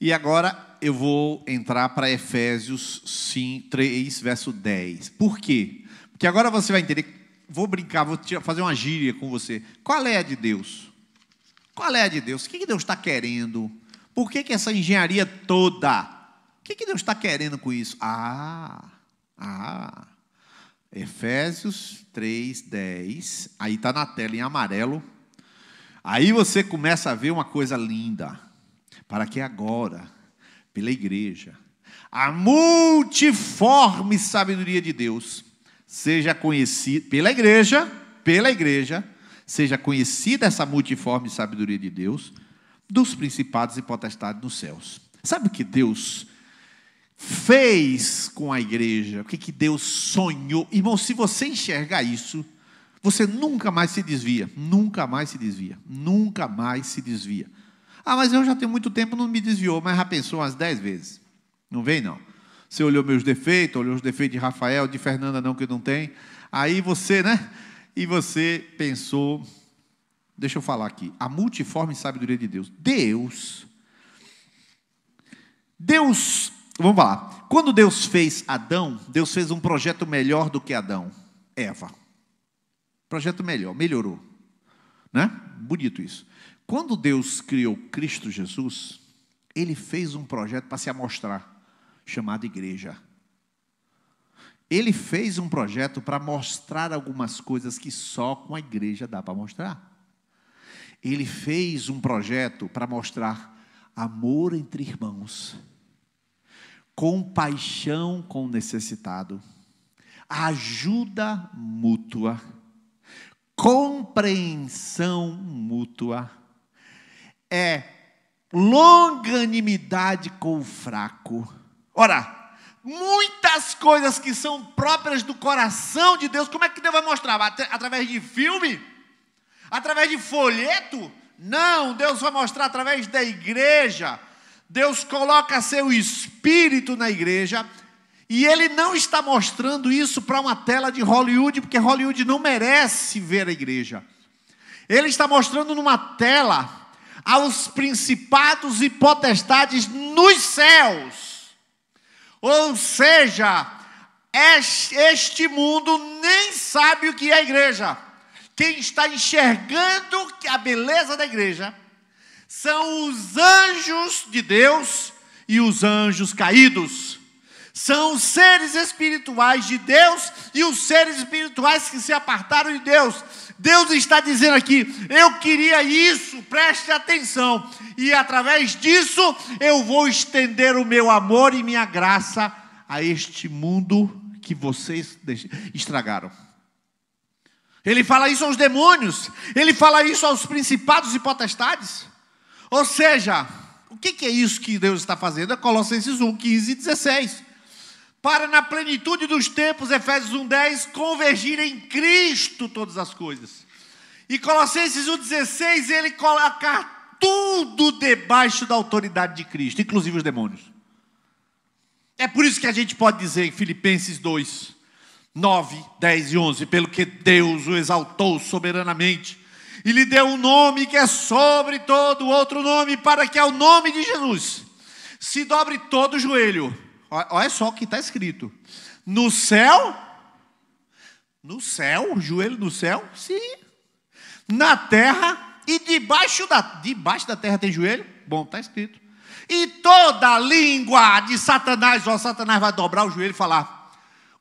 E agora eu vou entrar para Efésios 5, 3, verso 10. Por quê? Porque agora você vai entender. Vou brincar, vou fazer uma gíria com você. Qual é a de Deus? Qual é a de Deus? O que Deus está querendo? Por que, que essa engenharia toda? que, que Deus está querendo com isso? Ah, ah. Efésios 3, 10. Aí está na tela em amarelo. Aí você começa a ver uma coisa linda. Para que agora, pela igreja, a multiforme sabedoria de Deus seja conhecida pela igreja, pela igreja, seja conhecida essa multiforme sabedoria de Deus dos principados e potestades nos céus. Sabe o que Deus fez com a igreja, o que, que Deus sonhou. Irmão, se você enxergar isso, você nunca mais se desvia, nunca mais se desvia, nunca mais se desvia. Ah, mas eu já tenho muito tempo, não me desviou, mas já pensou umas dez vezes. Não vem, não. Você olhou meus defeitos, olhou os defeitos de Rafael, de Fernanda, não, que não tem. Aí você, né? E você pensou, deixa eu falar aqui, a multiforme sabedoria de Deus. Deus, Deus Vamos lá. Quando Deus fez Adão, Deus fez um projeto melhor do que Adão, Eva. Projeto melhor, melhorou. Né? Bonito isso. Quando Deus criou Cristo Jesus, ele fez um projeto para se amostrar, chamado igreja. Ele fez um projeto para mostrar algumas coisas que só com a igreja dá para mostrar. Ele fez um projeto para mostrar amor entre irmãos compaixão com o necessitado, ajuda mútua, compreensão mútua, é longanimidade com o fraco. Ora, muitas coisas que são próprias do coração de Deus, como é que Deus vai mostrar? Através de filme? Através de folheto? Não, Deus vai mostrar através da igreja Deus coloca seu espírito na igreja, e ele não está mostrando isso para uma tela de Hollywood, porque Hollywood não merece ver a igreja. Ele está mostrando numa tela aos principados e potestades nos céus. Ou seja, este mundo nem sabe o que é a igreja. Quem está enxergando a beleza da igreja são os anjos de Deus e os anjos caídos. São os seres espirituais de Deus e os seres espirituais que se apartaram de Deus. Deus está dizendo aqui: eu queria isso, preste atenção, e através disso eu vou estender o meu amor e minha graça a este mundo que vocês estragaram. Ele fala isso aos demônios, ele fala isso aos principados e potestades. Ou seja, o que é isso que Deus está fazendo? É Colossenses 1, 15 e 16. Para na plenitude dos tempos, Efésios 1, 10, convergir em Cristo todas as coisas. E Colossenses 1, 16, ele coloca tudo debaixo da autoridade de Cristo, inclusive os demônios. É por isso que a gente pode dizer em Filipenses 2, 9, 10 e 11: pelo que Deus o exaltou soberanamente e lhe deu um nome que é sobre todo outro nome, para que ao nome de Jesus se dobre todo o joelho. Olha só o que está escrito: no céu, no céu, o joelho no céu, sim, na terra e debaixo da, debaixo da terra tem joelho? Bom, está escrito. E toda língua de Satanás, ó, Satanás vai dobrar o joelho e falar: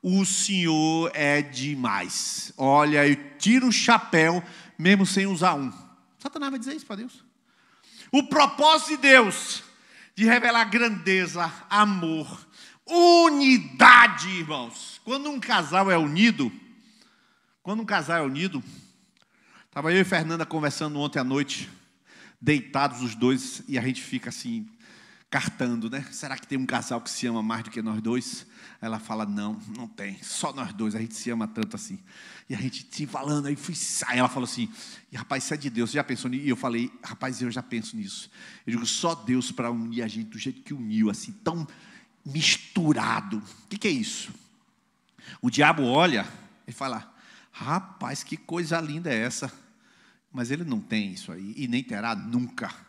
o Senhor é demais. Olha, eu tiro o chapéu mesmo sem usar um. Satanás vai dizer isso para Deus. O propósito de Deus de revelar grandeza, amor, unidade, irmãos. Quando um casal é unido, quando um casal é unido, estava eu e Fernanda conversando ontem à noite, deitados os dois, e a gente fica assim, cartando, né? Será que tem um casal que se ama mais do que nós dois? Ela fala: Não, não tem, só nós dois, a gente se ama tanto assim. E a gente se falando, aí fui. Aí ela falou assim: e, Rapaz, isso é de Deus, você já pensou nisso? E eu falei: Rapaz, eu já penso nisso. Eu digo: Só Deus para unir a gente do jeito que uniu, assim, tão misturado. O que, que é isso? O diabo olha e fala: Rapaz, que coisa linda é essa. Mas ele não tem isso aí e nem terá nunca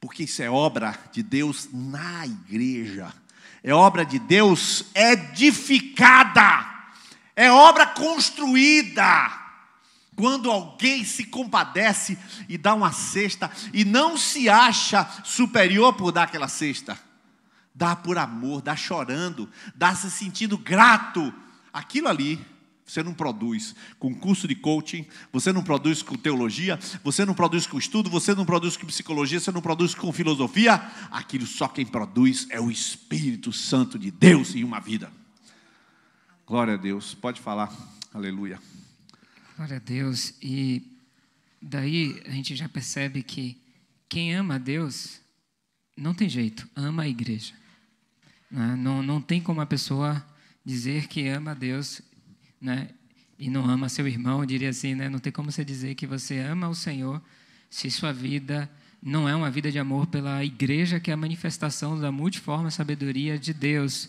porque isso é obra de Deus na igreja, é obra de Deus edificada, é obra construída. Quando alguém se compadece e dá uma cesta e não se acha superior por dar aquela cesta, dá por amor, dá chorando, dá se sentindo grato, aquilo ali você não produz com curso de coaching, você não produz com teologia, você não produz com estudo, você não produz com psicologia, você não produz com filosofia. Aquilo só quem produz é o Espírito Santo de Deus em uma vida. Glória a Deus. Pode falar. Aleluia. Glória a Deus. E daí a gente já percebe que quem ama a Deus não tem jeito, ama a igreja. Né? Não, não tem como a pessoa dizer que ama a Deus né, e não ama seu irmão, eu diria assim, né, não tem como você dizer que você ama o Senhor se sua vida não é uma vida de amor pela igreja, que é a manifestação da multiforme sabedoria de Deus.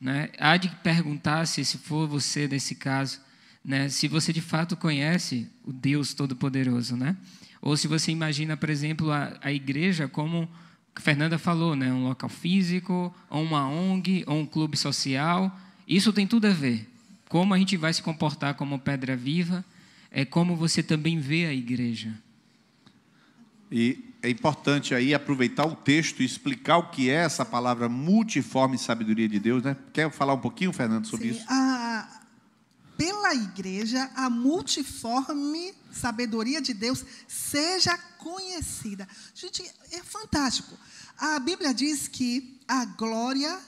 Né? Há de perguntar se, se for você nesse caso, né? se você de fato conhece o Deus Todo-Poderoso. Né? Ou se você imagina, por exemplo, a, a igreja como a Fernanda falou, né? um local físico, ou uma ONG, ou um clube social. Isso tem tudo a ver como a gente vai se comportar como pedra viva é como você também vê a igreja. E é importante aí aproveitar o texto e explicar o que é essa palavra multiforme sabedoria de Deus, né? Quer falar um pouquinho, Fernando, sobre Sim, isso? A, pela igreja, a multiforme sabedoria de Deus seja conhecida. Gente, é fantástico. A Bíblia diz que a glória,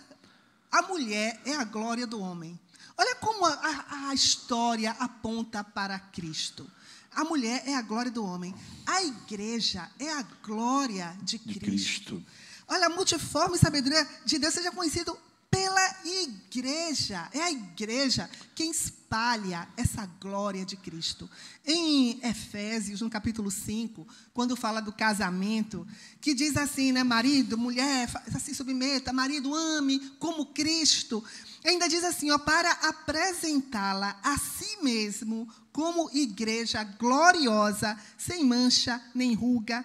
a mulher é a glória do homem. Olha como a, a história aponta para Cristo. A mulher é a glória do homem. A igreja é a glória de Cristo. De Cristo. Olha, a multiforme sabedoria de Deus seja conhecido pela igreja. É a igreja que espalha essa glória de Cristo. Em Efésios, no capítulo 5, quando fala do casamento, que diz assim, né, marido, mulher, se submeta, marido, ame como Cristo. Ainda diz assim, ó, para apresentá-la a si mesmo como igreja gloriosa, sem mancha nem ruga,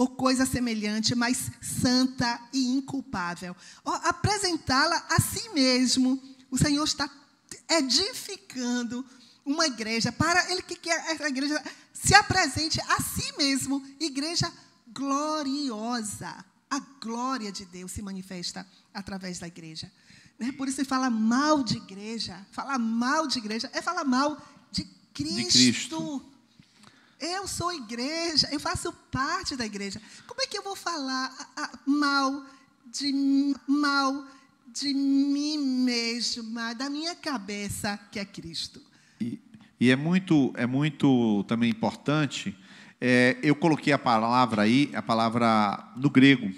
ou coisa semelhante, mas santa e inculpável. Apresentá-la a si mesmo. O Senhor está edificando uma igreja para ele que quer essa igreja se apresente a si mesmo, igreja gloriosa. A glória de Deus se manifesta através da igreja. Né? Por isso, ele fala mal de igreja. Falar mal de igreja é falar mal de Cristo. De Cristo. Eu sou igreja, eu faço parte da igreja. Como é que eu vou falar mal de mal de mim mesma, da minha cabeça que é Cristo? E, e é muito é muito também importante. É, eu coloquei a palavra aí, a palavra no grego,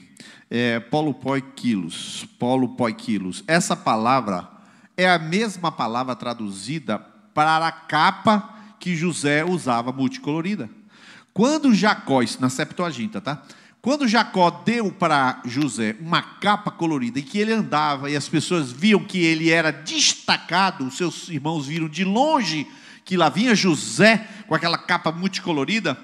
é, polupoikilos, polupoikilos. Essa palavra é a mesma palavra traduzida para a capa que José usava multicolorida. Quando Jacó, isso na Septuaginta, tá? Quando Jacó deu para José uma capa colorida e que ele andava e as pessoas viam que ele era destacado, os seus irmãos viram de longe que lá vinha José com aquela capa multicolorida,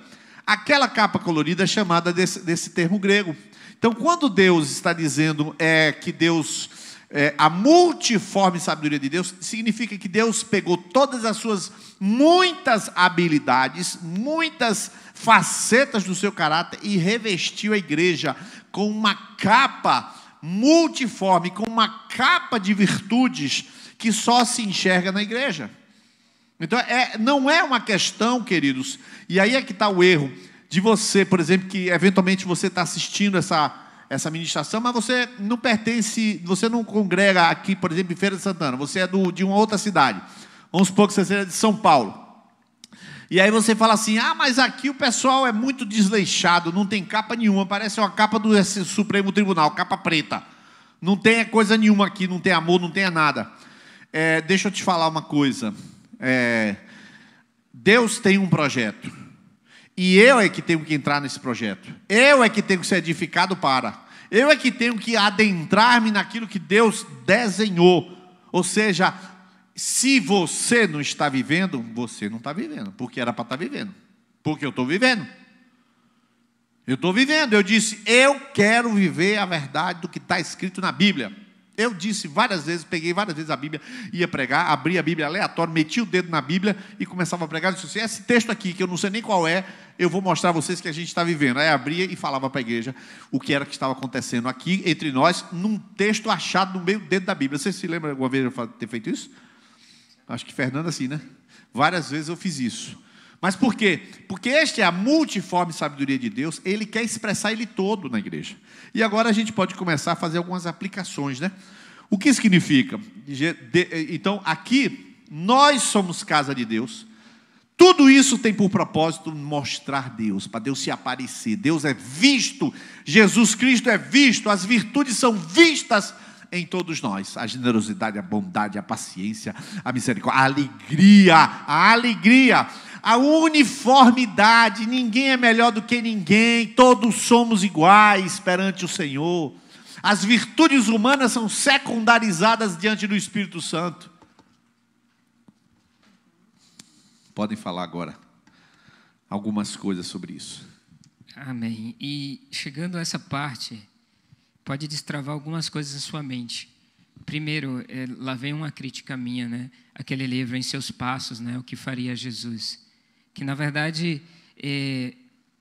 aquela capa colorida é chamada desse, desse termo grego. Então, quando Deus está dizendo é que Deus é, a multiforme sabedoria de Deus significa que Deus pegou todas as suas muitas habilidades, muitas facetas do seu caráter e revestiu a igreja com uma capa multiforme, com uma capa de virtudes que só se enxerga na igreja. Então, é, não é uma questão, queridos, e aí é que está o erro de você, por exemplo, que eventualmente você está assistindo essa essa ministração, mas você não pertence, você não congrega aqui, por exemplo, em Feira de Santana, você é do, de uma outra cidade. Vamos supor que você seja de São Paulo. E aí você fala assim: ah, mas aqui o pessoal é muito desleixado, não tem capa nenhuma, parece uma capa do Supremo Tribunal, capa preta. Não tem coisa nenhuma aqui, não tem amor, não tem nada. É, deixa eu te falar uma coisa. É, Deus tem um projeto. E eu é que tenho que entrar nesse projeto. Eu é que tenho que ser edificado para. Eu é que tenho que adentrar-me naquilo que Deus desenhou. Ou seja, se você não está vivendo, você não está vivendo, porque era para estar tá vivendo. Porque eu estou vivendo. Eu estou vivendo. Eu disse, eu quero viver a verdade do que está escrito na Bíblia. Eu disse várias vezes, peguei várias vezes a Bíblia, ia pregar, abria a Bíblia aleatória, metia o dedo na Bíblia e começava a pregar. Eu disse assim, esse texto aqui, que eu não sei nem qual é, eu vou mostrar a vocês que a gente está vivendo. Aí abria e falava para a igreja o que era que estava acontecendo aqui entre nós, num texto achado no meio do dedo da Bíblia. Você se lembra alguma vez de eu ter feito isso? Acho que Fernando assim, né? Várias vezes eu fiz isso. Mas por quê? Porque este é a multiforme sabedoria de Deus, ele quer expressar ele todo na igreja. E agora a gente pode começar a fazer algumas aplicações, né? O que significa? Eh, então, aqui, nós somos casa de Deus. Tudo isso tem por propósito mostrar Deus, para Deus se aparecer. Deus é visto, Jesus Cristo é visto, as virtudes são vistas em todos nós. A generosidade, a bondade, a paciência, a misericórdia, a alegria, a alegria a uniformidade, ninguém é melhor do que ninguém, todos somos iguais perante o Senhor. As virtudes humanas são secundarizadas diante do Espírito Santo. Podem falar agora algumas coisas sobre isso. Amém. E chegando a essa parte, pode destravar algumas coisas na sua mente. Primeiro, eh, lá vem uma crítica minha, né? Aquele livro em seus passos, né? O que faria Jesus? que na verdade é,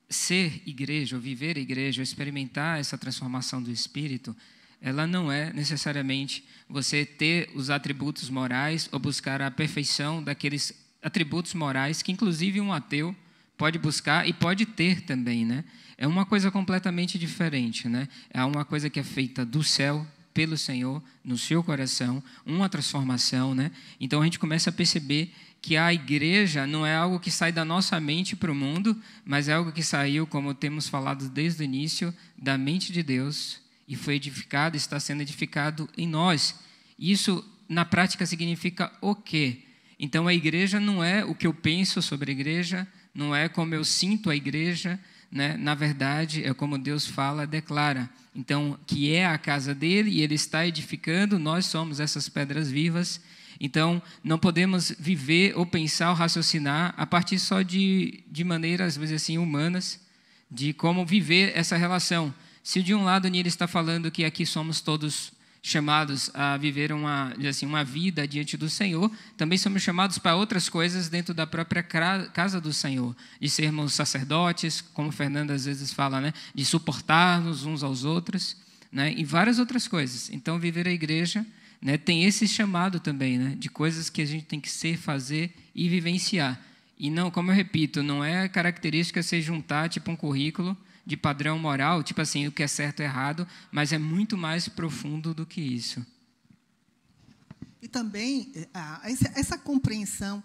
ser igreja, ou viver igreja, ou experimentar essa transformação do espírito, ela não é necessariamente você ter os atributos morais ou buscar a perfeição daqueles atributos morais que inclusive um ateu pode buscar e pode ter também, né? É uma coisa completamente diferente, né? É uma coisa que é feita do céu pelo Senhor no seu coração, uma transformação, né? Então a gente começa a perceber que a igreja não é algo que sai da nossa mente para o mundo, mas é algo que saiu, como temos falado desde o início, da mente de Deus e foi edificado, está sendo edificado em nós. Isso, na prática, significa o quê? Então, a igreja não é o que eu penso sobre a igreja, não é como eu sinto a igreja, né? na verdade, é como Deus fala, declara. Então, que é a casa dele e ele está edificando, nós somos essas pedras vivas então, não podemos viver ou pensar ou raciocinar a partir só de, de maneiras, às vezes assim, humanas, de como viver essa relação. Se de um lado Nira está falando que aqui somos todos chamados a viver uma, assim, uma vida diante do Senhor, também somos chamados para outras coisas dentro da própria casa do Senhor, de sermos sacerdotes, como Fernando às vezes fala, né? de suportarmos uns aos outros, né? e várias outras coisas. Então, viver a igreja né, tem esse chamado também, né, de coisas que a gente tem que ser, fazer e vivenciar. E não, como eu repito, não é característica se juntar tipo um currículo de padrão moral, tipo assim, o que é certo e errado, mas é muito mais profundo do que isso. E também eh, essa, essa compreensão.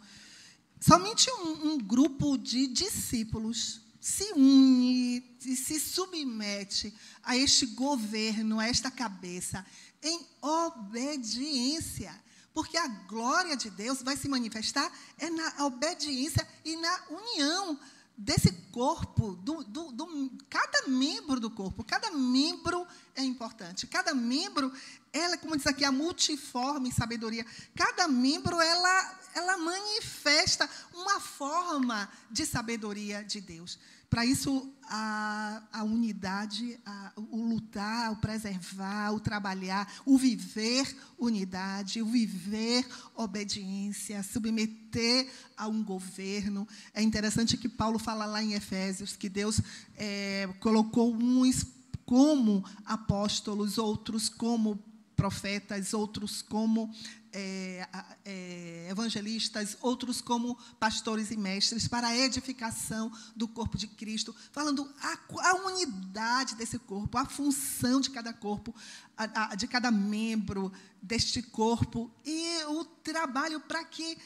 Somente um, um grupo de discípulos se une e se submete a este governo, a esta cabeça em obediência. Porque a glória de Deus vai se manifestar é na obediência e na união desse corpo, do, do, do, cada membro do corpo, cada membro é importante. Cada membro, ela, como diz aqui, a multiforme sabedoria, cada membro ela, ela manifesta uma forma de sabedoria de Deus. Para isso, a, a unidade, a, o lutar, o preservar, o trabalhar, o viver unidade, o viver obediência, submeter a um governo. É interessante que Paulo fala lá em Efésios que Deus é, colocou uns como apóstolos, outros como profetas, outros como é, é, evangelistas, outros como pastores e mestres, para a edificação do corpo de Cristo, falando a, a unidade desse corpo, a função de cada corpo, a, a, de cada membro deste corpo e o trabalho para que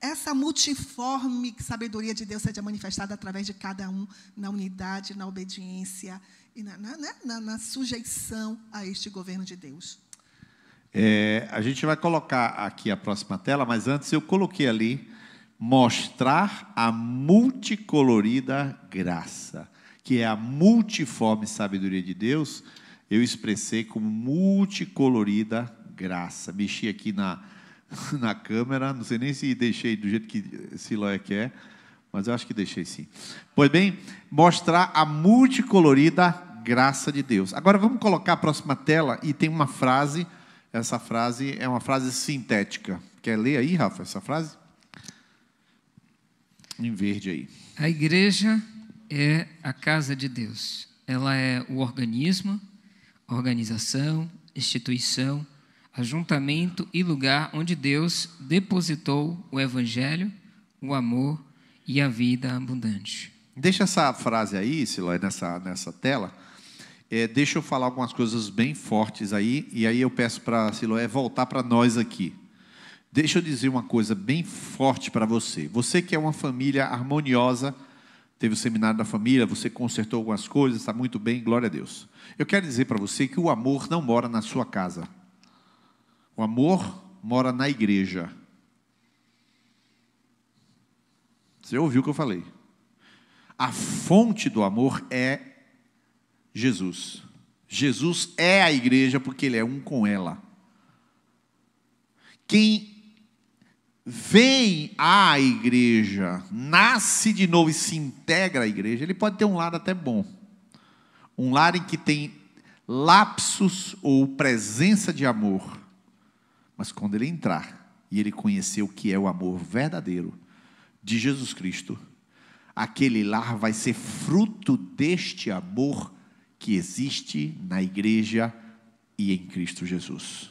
essa multiforme sabedoria de Deus seja manifestada através de cada um na unidade, na obediência e na, na, né, na, na sujeição a este governo de Deus. É, a gente vai colocar aqui a próxima tela, mas antes eu coloquei ali mostrar a multicolorida graça, que é a multiforme sabedoria de Deus. Eu expressei como multicolorida graça. Mexi aqui na, [laughs] na câmera, não sei nem se deixei do jeito que Siloé quer, mas eu acho que deixei sim. Pois bem, mostrar a multicolorida graça de Deus. Agora vamos colocar a próxima tela e tem uma frase essa frase é uma frase sintética. Quer ler aí, Rafa, essa frase? Em verde aí. A igreja é a casa de Deus. Ela é o organismo, organização, instituição, ajuntamento e lugar onde Deus depositou o evangelho, o amor e a vida abundante. Deixa essa frase aí, Siloy, nessa, nessa tela é, deixa eu falar algumas coisas bem fortes aí, e aí eu peço para Siloé voltar para nós aqui. Deixa eu dizer uma coisa bem forte para você. Você que é uma família harmoniosa, teve o seminário da família, você consertou algumas coisas, está muito bem, glória a Deus. Eu quero dizer para você que o amor não mora na sua casa. O amor mora na igreja. Você ouviu o que eu falei? A fonte do amor é Jesus. Jesus é a igreja porque ele é um com ela. Quem vem à igreja, nasce de novo e se integra à igreja, ele pode ter um lado até bom. Um lar em que tem lapsos ou presença de amor. Mas quando ele entrar e ele conhecer o que é o amor verdadeiro de Jesus Cristo, aquele lar vai ser fruto deste amor que existe na igreja e em Cristo Jesus.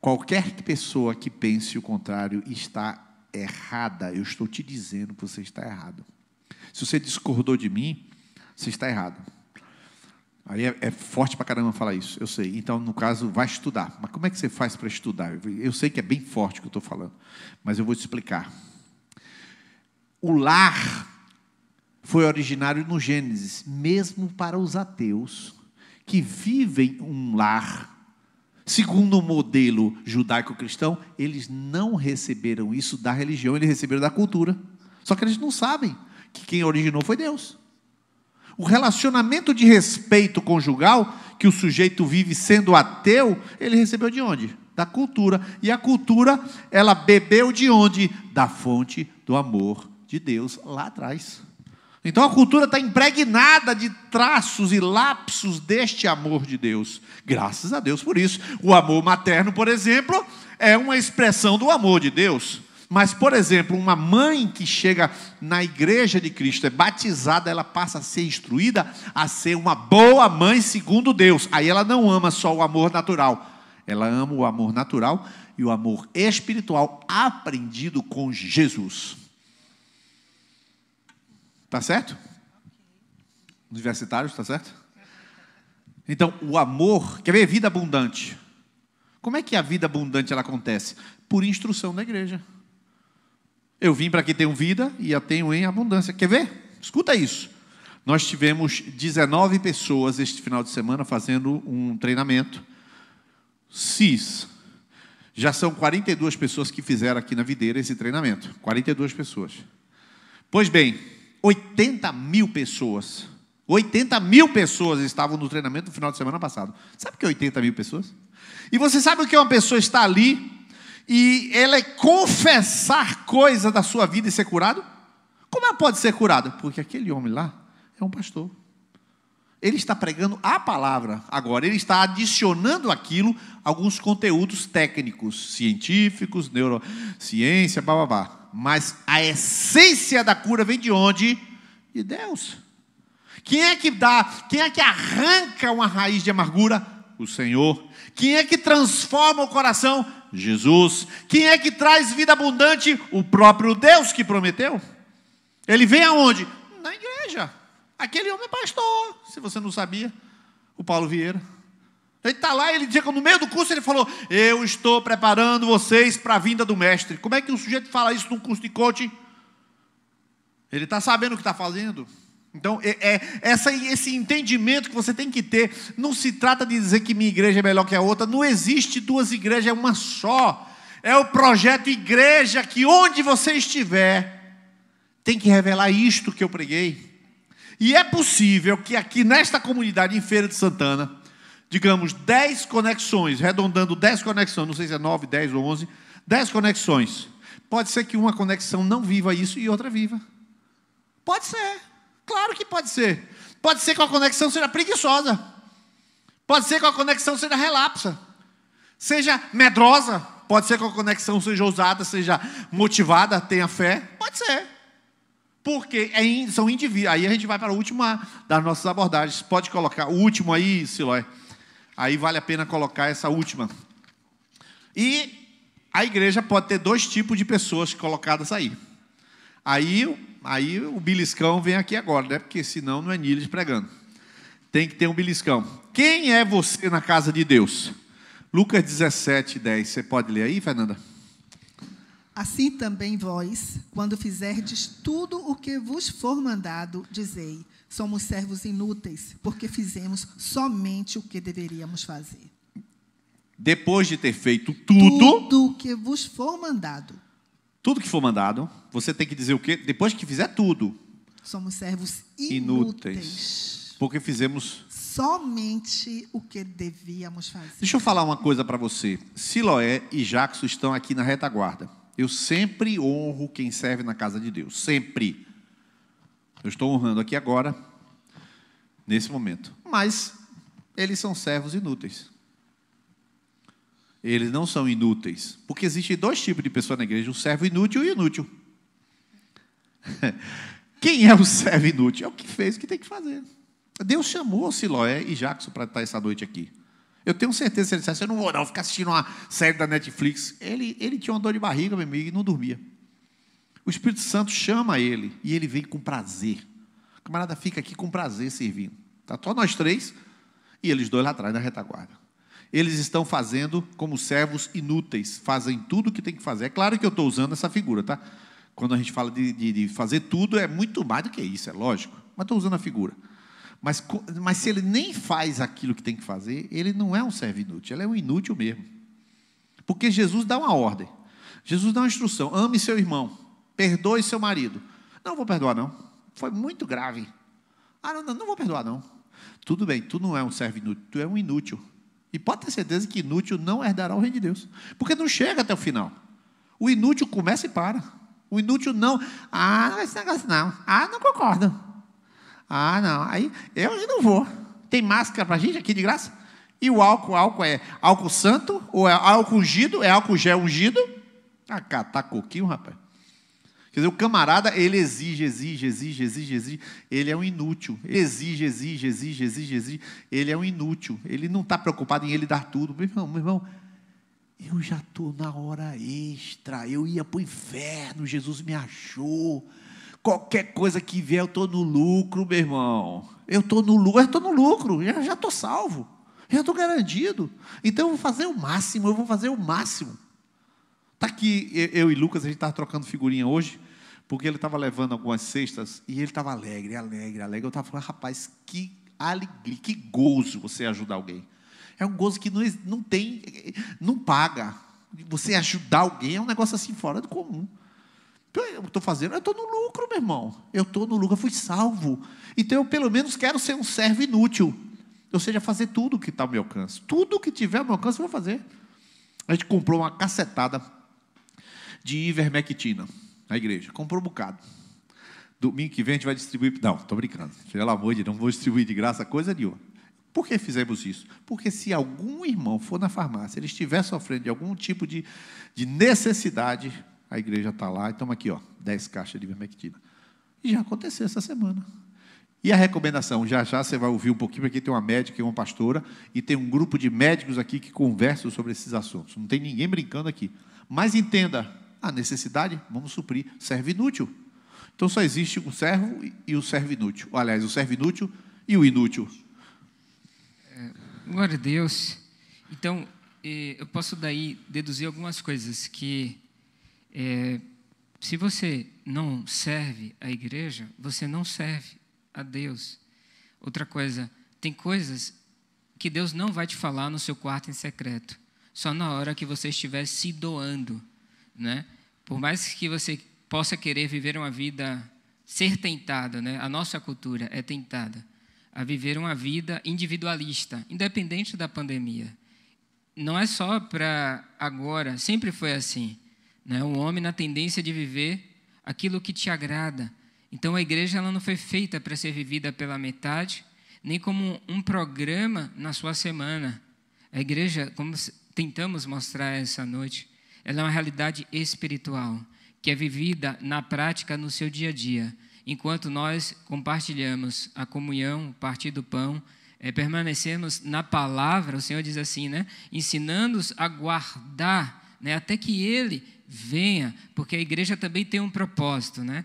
Qualquer pessoa que pense o contrário está errada. Eu estou te dizendo que você está errado. Se você discordou de mim, você está errado. Aí é, é, forte para caramba falar isso, eu sei. Então, no caso, vai estudar. Mas como é que você faz para estudar? Eu sei que é bem forte o que eu estou falando, mas eu vou te explicar. O lar foi originário no Gênesis, mesmo para os ateus que vivem um lar segundo o modelo judaico-cristão, eles não receberam isso da religião, eles receberam da cultura. Só que eles não sabem que quem originou foi Deus. O relacionamento de respeito conjugal que o sujeito vive sendo ateu, ele recebeu de onde? Da cultura. E a cultura, ela bebeu de onde? Da fonte do amor de Deus lá atrás. Então a cultura está impregnada de traços e lapsos deste amor de Deus. Graças a Deus por isso. O amor materno, por exemplo, é uma expressão do amor de Deus. Mas, por exemplo, uma mãe que chega na igreja de Cristo, é batizada, ela passa a ser instruída a ser uma boa mãe segundo Deus. Aí ela não ama só o amor natural, ela ama o amor natural e o amor espiritual aprendido com Jesus. Tá certo? Universitários, tá certo? Então, o amor, quer ver vida abundante? Como é que a vida abundante ela acontece? Por instrução da igreja. Eu vim para que tenham vida e a tenho em abundância. Quer ver? Escuta isso. Nós tivemos 19 pessoas este final de semana fazendo um treinamento CIS. Já são 42 pessoas que fizeram aqui na videira esse treinamento. 42 pessoas. Pois bem, 80 mil pessoas. 80 mil pessoas estavam no treinamento no final de semana passado. Sabe o que é 80 mil pessoas? E você sabe o que é uma pessoa estar ali e ela é confessar coisa da sua vida e ser curado? Como ela pode ser curada? Porque aquele homem lá é um pastor. Ele está pregando a palavra agora, ele está adicionando aquilo alguns conteúdos técnicos, científicos, neurociência, blá. Mas a essência da cura vem de onde? De Deus. Quem é que dá, quem é que arranca uma raiz de amargura? O Senhor. Quem é que transforma o coração? Jesus. Quem é que traz vida abundante? O próprio Deus que prometeu. Ele vem aonde? Na igreja. Aquele homem é pastor, se você não sabia, o Paulo Vieira. Então ele está lá e ele dizia que no meio do curso ele falou: Eu estou preparando vocês para a vinda do mestre. Como é que um sujeito fala isso num curso de coaching? Ele está sabendo o que está fazendo. Então, é, é, essa, esse entendimento que você tem que ter, não se trata de dizer que minha igreja é melhor que a outra, não existe duas igrejas, é uma só. É o projeto igreja que onde você estiver, tem que revelar isto que eu preguei. E é possível que aqui nesta comunidade em Feira de Santana, digamos, 10 conexões, redondando 10 conexões, não sei se é 9, 10 ou 11, 10 conexões. Pode ser que uma conexão não viva isso e outra viva. Pode ser. Claro que pode ser. Pode ser que a conexão seja preguiçosa. Pode ser que a conexão seja relapsa. Seja medrosa. Pode ser que a conexão seja ousada, seja motivada, tenha fé. Pode ser. Porque é, são indivíduos. Aí a gente vai para a última das nossas abordagens. Pode colocar o último aí, Siloé. Aí vale a pena colocar essa última. E a igreja pode ter dois tipos de pessoas colocadas aí. Aí, aí o beliscão vem aqui agora, né? Porque senão não é Nílis pregando. Tem que ter um beliscão. Quem é você na casa de Deus? Lucas 17, 10. Você pode ler aí, Fernanda? Assim também vós, quando fizerdes tudo o que vos for mandado, dizei: somos servos inúteis, porque fizemos somente o que deveríamos fazer. Depois de ter feito tudo, tudo que vos for mandado. Tudo que for mandado, você tem que dizer o quê? Depois que fizer tudo. Somos servos inúteis. inúteis porque fizemos somente o que devíamos fazer. Deixa eu falar uma coisa para você. Siloé e Jackson estão aqui na retaguarda. Eu sempre honro quem serve na casa de Deus, sempre. Eu estou honrando aqui agora, nesse momento. Mas eles são servos inúteis. Eles não são inúteis. Porque existem dois tipos de pessoa na igreja: o servo inútil e o inútil. [laughs] Quem é o servo inútil? É o que fez o que tem que fazer. Deus chamou Siloé e Jackson para estar essa noite aqui. Eu tenho certeza que ele dissesse: Eu não vou, não, ficar assistindo uma série da Netflix. Ele, ele tinha uma dor de barriga, meu amigo, e não dormia. O Espírito Santo chama ele e ele vem com prazer. O camarada fica aqui com prazer servindo. Tá só nós três e eles dois lá atrás na retaguarda. Eles estão fazendo como servos inúteis, fazem tudo o que tem que fazer. É claro que eu estou usando essa figura, tá? Quando a gente fala de, de, de, fazer tudo, é muito mais do que isso, é lógico. Mas estou usando a figura. Mas, mas se ele nem faz aquilo que tem que fazer, ele não é um servo inútil, ele é um inútil mesmo. Porque Jesus dá uma ordem, Jesus dá uma instrução: ame seu irmão. Perdoe seu marido. Não vou perdoar, não. Foi muito grave. Ah, não, não, não vou perdoar, não. Tudo bem, tu não é um servo inútil, tu é um inútil. E pode ter certeza que inútil não herdará o reino de Deus. Porque não chega até o final. O inútil começa e para. O inútil não. Ah, não é esse negócio não. Ah, não concordo. Ah, não. Aí eu não vou. Tem máscara para gente aqui de graça? E o álcool, álcool é álcool santo? Ou é álcool ungido? É álcool gel ungido? Ah, catar coquinho, rapaz. Quer dizer, o camarada, ele exige, exige, exige, exige, exige. Ele é um inútil. Ele exige, exige, exige, exige, exige. Ele é um inútil. Ele não está preocupado em ele dar tudo. Meu irmão, meu irmão, eu já estou na hora extra. Eu ia para o inferno. Jesus me achou. Qualquer coisa que vier, eu estou no lucro, meu irmão. Eu estou no lucro. Eu estou no lucro. Eu já estou salvo. Eu estou garantido. Então, eu vou fazer o máximo. Eu vou fazer o máximo. Está aqui, eu e Lucas, a gente estava trocando figurinha hoje, porque ele estava levando algumas cestas e ele estava alegre, alegre, alegre. Eu estava falando, rapaz, que alegria, que gozo você ajudar alguém. É um gozo que não, não tem, não paga. Você ajudar alguém é um negócio assim fora do comum. Eu estou fazendo, eu estou no lucro, meu irmão. Eu estou no lucro, eu fui salvo. Então eu pelo menos quero ser um servo inútil. Ou seja, fazer tudo que está ao meu alcance. Tudo que tiver ao meu alcance, eu vou fazer. A gente comprou uma cacetada de ivermectina na igreja. Comprou um bocado. Domingo que vem a gente vai distribuir. Não, estou brincando. Pelo amor de Deus, não vou distribuir de graça coisa nenhuma. Por que fizemos isso? Porque se algum irmão for na farmácia, ele estiver sofrendo de algum tipo de, de necessidade, a igreja está lá e toma aqui, ó, 10 caixas de ivermectina. E já aconteceu essa semana. E a recomendação? Já já você vai ouvir um pouquinho, porque tem uma médica e uma pastora, e tem um grupo de médicos aqui que conversam sobre esses assuntos. Não tem ninguém brincando aqui. Mas entenda, a necessidade, vamos suprir. Servo inútil. Então só existe o servo e o servo inútil. aliás, o servo inútil e o inútil. É, glória a Deus. Então, é, eu posso daí deduzir algumas coisas que é, se você não serve a igreja, você não serve a Deus. Outra coisa, tem coisas que Deus não vai te falar no seu quarto em secreto, só na hora que você estiver se doando né? Por mais que você possa querer viver uma vida ser tentado, né? A nossa cultura é tentada a viver uma vida individualista, independente da pandemia. Não é só para agora, sempre foi assim, né? homem na tendência de viver aquilo que te agrada. Então a igreja ela não foi feita para ser vivida pela metade, nem como um programa na sua semana. A igreja, como tentamos mostrar essa noite, ela é uma realidade espiritual, que é vivida na prática no seu dia a dia, enquanto nós compartilhamos a comunhão, o partir do pão, é, na palavra, o Senhor diz assim, né? Ensinando-os a guardar, né? Até que Ele venha, porque a igreja também tem um propósito, né?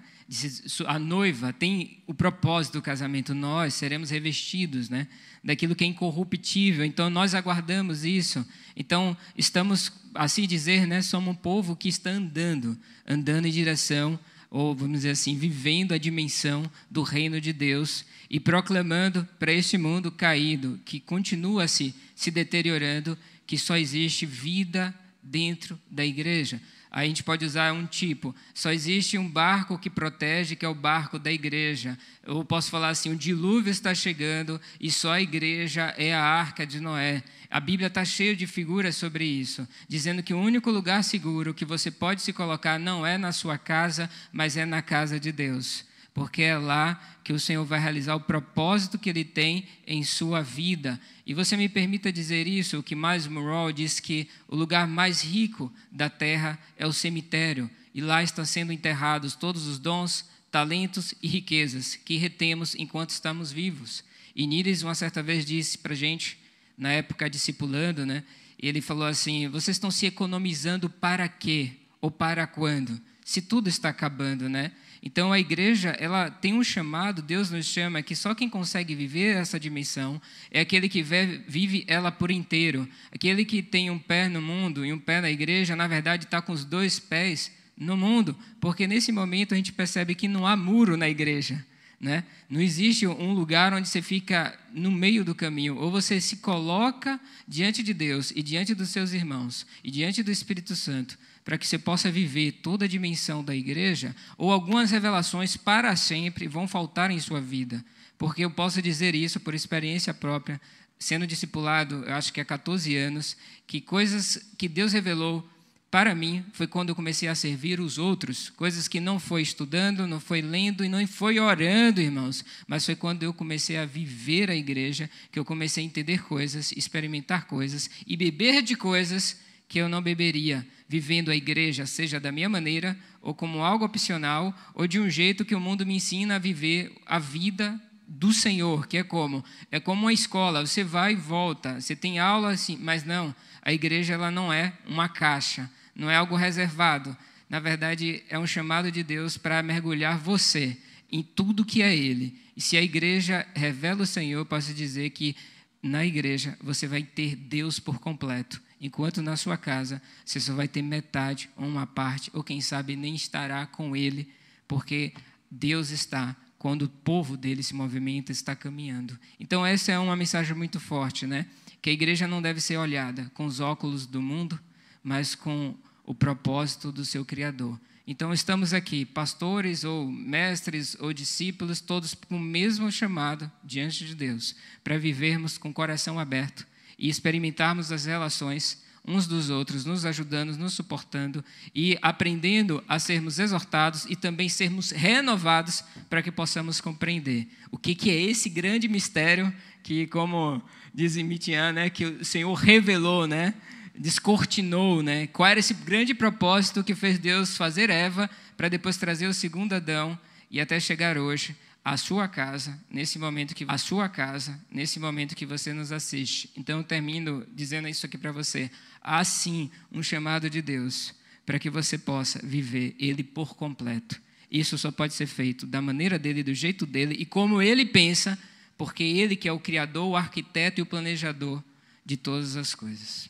A noiva tem o propósito do casamento, nós seremos revestidos, né? daquilo que é incorruptível. Então nós aguardamos isso. Então estamos, assim dizer, né, somos um povo que está andando, andando em direção ou vamos dizer assim, vivendo a dimensão do reino de Deus e proclamando para este mundo caído que continua se se deteriorando que só existe vida dentro da igreja a gente pode usar um tipo. Só existe um barco que protege, que é o barco da igreja. Eu posso falar assim: o dilúvio está chegando e só a igreja é a arca de Noé. A Bíblia está cheia de figuras sobre isso, dizendo que o único lugar seguro que você pode se colocar não é na sua casa, mas é na casa de Deus porque é lá que o Senhor vai realizar o propósito que ele tem em sua vida. E você me permita dizer isso, O que mais Murrow diz que o lugar mais rico da terra é o cemitério, e lá estão sendo enterrados todos os dons, talentos e riquezas que retemos enquanto estamos vivos. E Níris uma certa vez disse para gente, na época discipulando, né? Ele falou assim: "Vocês estão se economizando para quê? Ou para quando? Se tudo está acabando, né?" Então a igreja, ela tem um chamado, Deus nos chama que só quem consegue viver essa dimensão é aquele que vive ela por inteiro. Aquele que tem um pé no mundo e um pé na igreja, na verdade está com os dois pés no mundo, porque nesse momento a gente percebe que não há muro na igreja. Né? Não existe um lugar onde você fica no meio do caminho. Ou você se coloca diante de Deus e diante dos seus irmãos e diante do Espírito Santo para que você possa viver toda a dimensão da igreja, ou algumas revelações para sempre vão faltar em sua vida. Porque eu posso dizer isso por experiência própria, sendo discipulado, eu acho que há 14 anos, que coisas que Deus revelou para mim foi quando eu comecei a servir os outros, coisas que não foi estudando, não foi lendo e não foi orando, irmãos, mas foi quando eu comecei a viver a igreja que eu comecei a entender coisas, experimentar coisas e beber de coisas que eu não beberia, vivendo a igreja, seja da minha maneira, ou como algo opcional, ou de um jeito que o mundo me ensina a viver a vida do Senhor, que é como? É como uma escola, você vai e volta, você tem aula assim, mas não, a igreja ela não é uma caixa, não é algo reservado. Na verdade, é um chamado de Deus para mergulhar você em tudo que é Ele. E se a igreja revela o Senhor, posso dizer que na igreja você vai ter Deus por completo enquanto na sua casa você só vai ter metade ou uma parte, ou quem sabe nem estará com ele, porque Deus está quando o povo dele se movimenta, está caminhando. Então essa é uma mensagem muito forte, né? Que a igreja não deve ser olhada com os óculos do mundo, mas com o propósito do seu criador. Então estamos aqui, pastores ou mestres ou discípulos, todos com o mesmo chamado diante de Deus, para vivermos com o coração aberto e experimentarmos as relações uns dos outros, nos ajudando, nos suportando e aprendendo a sermos exortados e também sermos renovados para que possamos compreender o que, que é esse grande mistério que, como diz Mitian, né, que o Senhor revelou, né, descortinou, né, qual era esse grande propósito que fez Deus fazer Eva para depois trazer o segundo Adão e até chegar hoje a sua casa nesse momento que a sua casa nesse momento que você nos assiste. Então eu termino dizendo isso aqui para você. Há sim um chamado de Deus para que você possa viver ele por completo. Isso só pode ser feito da maneira dele, do jeito dele e como ele pensa, porque ele que é o criador, o arquiteto e o planejador de todas as coisas.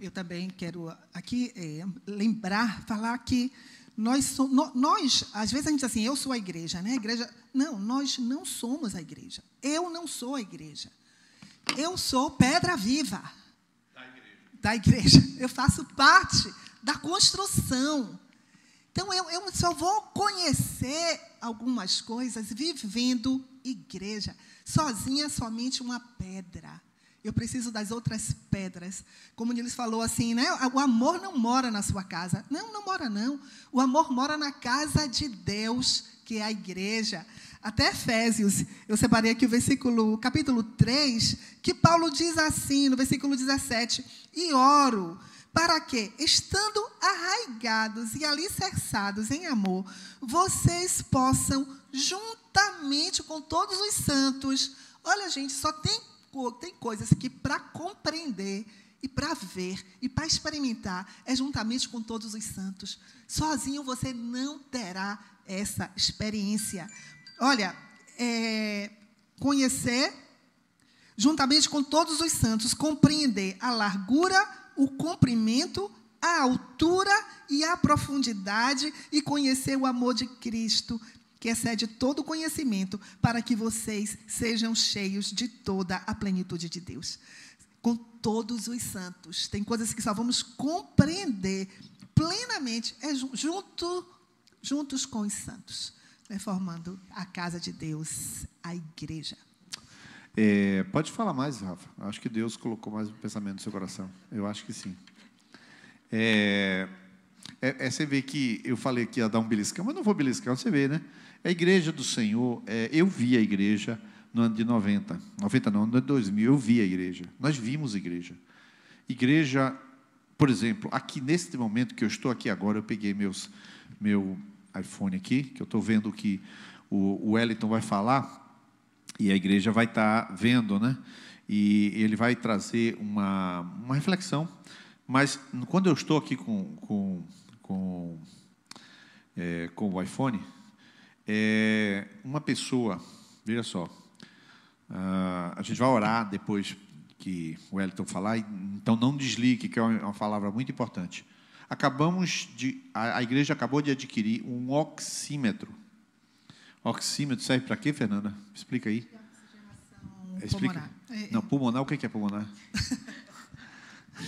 Eu também quero aqui é, lembrar, falar que nós, nós, às vezes a gente diz assim, eu sou a igreja, né? A igreja. Não, nós não somos a igreja. Eu não sou a igreja. Eu sou pedra viva da igreja. Da igreja. [laughs] Eu faço parte da construção. Então eu, eu só vou conhecer algumas coisas vivendo igreja. Sozinha, somente uma pedra. Eu preciso das outras pedras. Como Diniz falou assim, né? O amor não mora na sua casa. Não, não mora não. O amor mora na casa de Deus, que é a igreja. Até Efésios, eu separei aqui o versículo, capítulo 3, que Paulo diz assim, no versículo 17: E oro para que, estando arraigados e alicerçados em amor, vocês possam, juntamente com todos os santos, olha, gente, só tem tem coisas que para compreender e para ver e para experimentar é juntamente com todos os santos. Sozinho você não terá essa experiência. Olha, é, conhecer juntamente com todos os santos, compreender a largura, o comprimento, a altura e a profundidade e conhecer o amor de Cristo que excede todo conhecimento, para que vocês sejam cheios de toda a plenitude de Deus. Com todos os santos. Tem coisas que só vamos compreender plenamente é junto, juntos com os santos, né, formando a casa de Deus, a igreja. É, pode falar mais, Rafa. Acho que Deus colocou mais um pensamento no seu coração. Eu acho que sim. É, é, é, você vê que eu falei que ia dar um beliscão, mas não vou beliscar, você vê, né? A igreja do Senhor, é, eu vi a igreja no ano de 90, 90 não, no ano de 2000, eu vi a igreja, nós vimos a igreja. Igreja, por exemplo, aqui neste momento que eu estou aqui agora, eu peguei meus, meu iPhone aqui, que eu estou vendo que o Wellington vai falar e a igreja vai estar tá vendo, né? E ele vai trazer uma, uma reflexão. Mas quando eu estou aqui com, com, com, é, com o iPhone, é, uma pessoa, veja só, uh, a gente vai orar depois que o Wellington falar, então não desligue, que é uma palavra muito importante. Acabamos de, a, a igreja acabou de adquirir um oxímetro. Oxímetro serve para quê, Fernanda? Explica aí. Explica. Pulmonar. É, é. Não, pulmonar, o que é pulmonar? [laughs]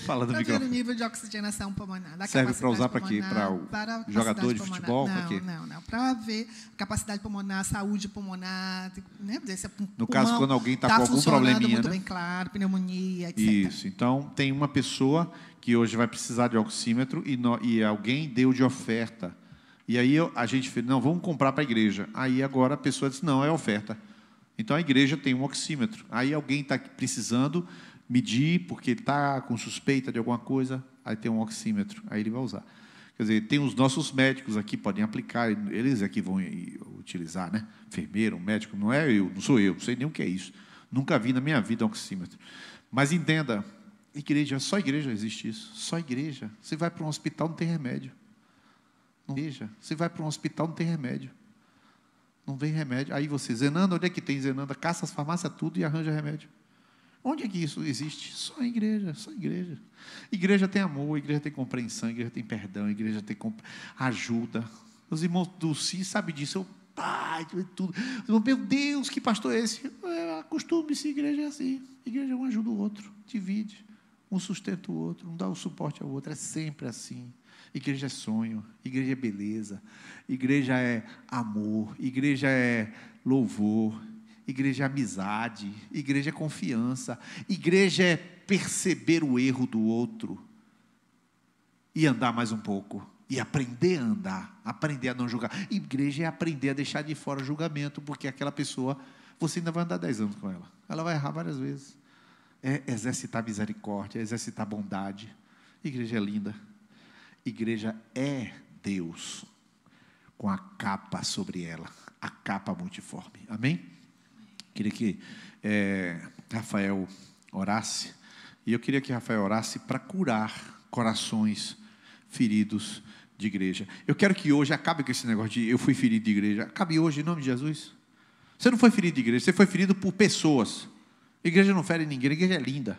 Fala do tá microfone. nível de oxigenação pulmonar. Da Serve para usar para quê? Para o para jogador de pulmonar. futebol? Não, não, não. Para ver capacidade pulmonar, saúde pulmonar, né? Esse é no caso, quando alguém está tá com algum probleminha, muito né? bem claro, pneumonia, etc. Isso. Então, tem uma pessoa que hoje vai precisar de oxímetro e, no, e alguém deu de oferta. E aí a gente fez, não, vamos comprar para a igreja. Aí agora a pessoa disse, não, é oferta. Então a igreja tem um oxímetro. Aí alguém está precisando medir porque está com suspeita de alguma coisa, aí tem um oxímetro, aí ele vai usar. Quer dizer, tem os nossos médicos aqui, podem aplicar, eles aqui é vão utilizar, né? Enfermeiro, médico, não é eu, não sou eu, não sei nem o que é isso. Nunca vi na minha vida um oxímetro. Mas entenda, igreja, só igreja existe isso, só igreja. Você vai para um hospital, não tem remédio. Não veja, você vai para um hospital, não tem remédio. Não vem remédio. Aí você, Zenanda, onde é que tem Zenanda? Caça as farmácias tudo e arranja remédio. Onde é que isso existe? Só a igreja, só a igreja. Igreja tem amor, igreja tem compreensão, igreja tem perdão, igreja tem ajuda. Os irmãos do Si sabem disso, eu é pai, tudo. meu Deus, que pastor é esse? É, acostume-se, igreja é assim. Igreja um ajuda o outro, divide. Um sustenta o outro, um dá o um suporte ao outro. É sempre assim. Igreja é sonho, igreja é beleza, igreja é amor, igreja é louvor, Igreja é amizade, igreja é confiança, igreja é perceber o erro do outro e andar mais um pouco e aprender a andar, aprender a não julgar. Igreja é aprender a deixar de fora o julgamento, porque aquela pessoa, você ainda vai andar 10 anos com ela. Ela vai errar várias vezes. É exercitar misericórdia, é exercitar bondade. Igreja é linda. Igreja é Deus com a capa sobre ela, a capa multiforme. Amém? Queria que é, Rafael orasse. E eu queria que Rafael orasse para curar corações feridos de igreja. Eu quero que hoje acabe com esse negócio de eu fui ferido de igreja. Acabe hoje em nome de Jesus. Você não foi ferido de igreja, você foi ferido por pessoas. igreja não fere ninguém, a igreja é linda.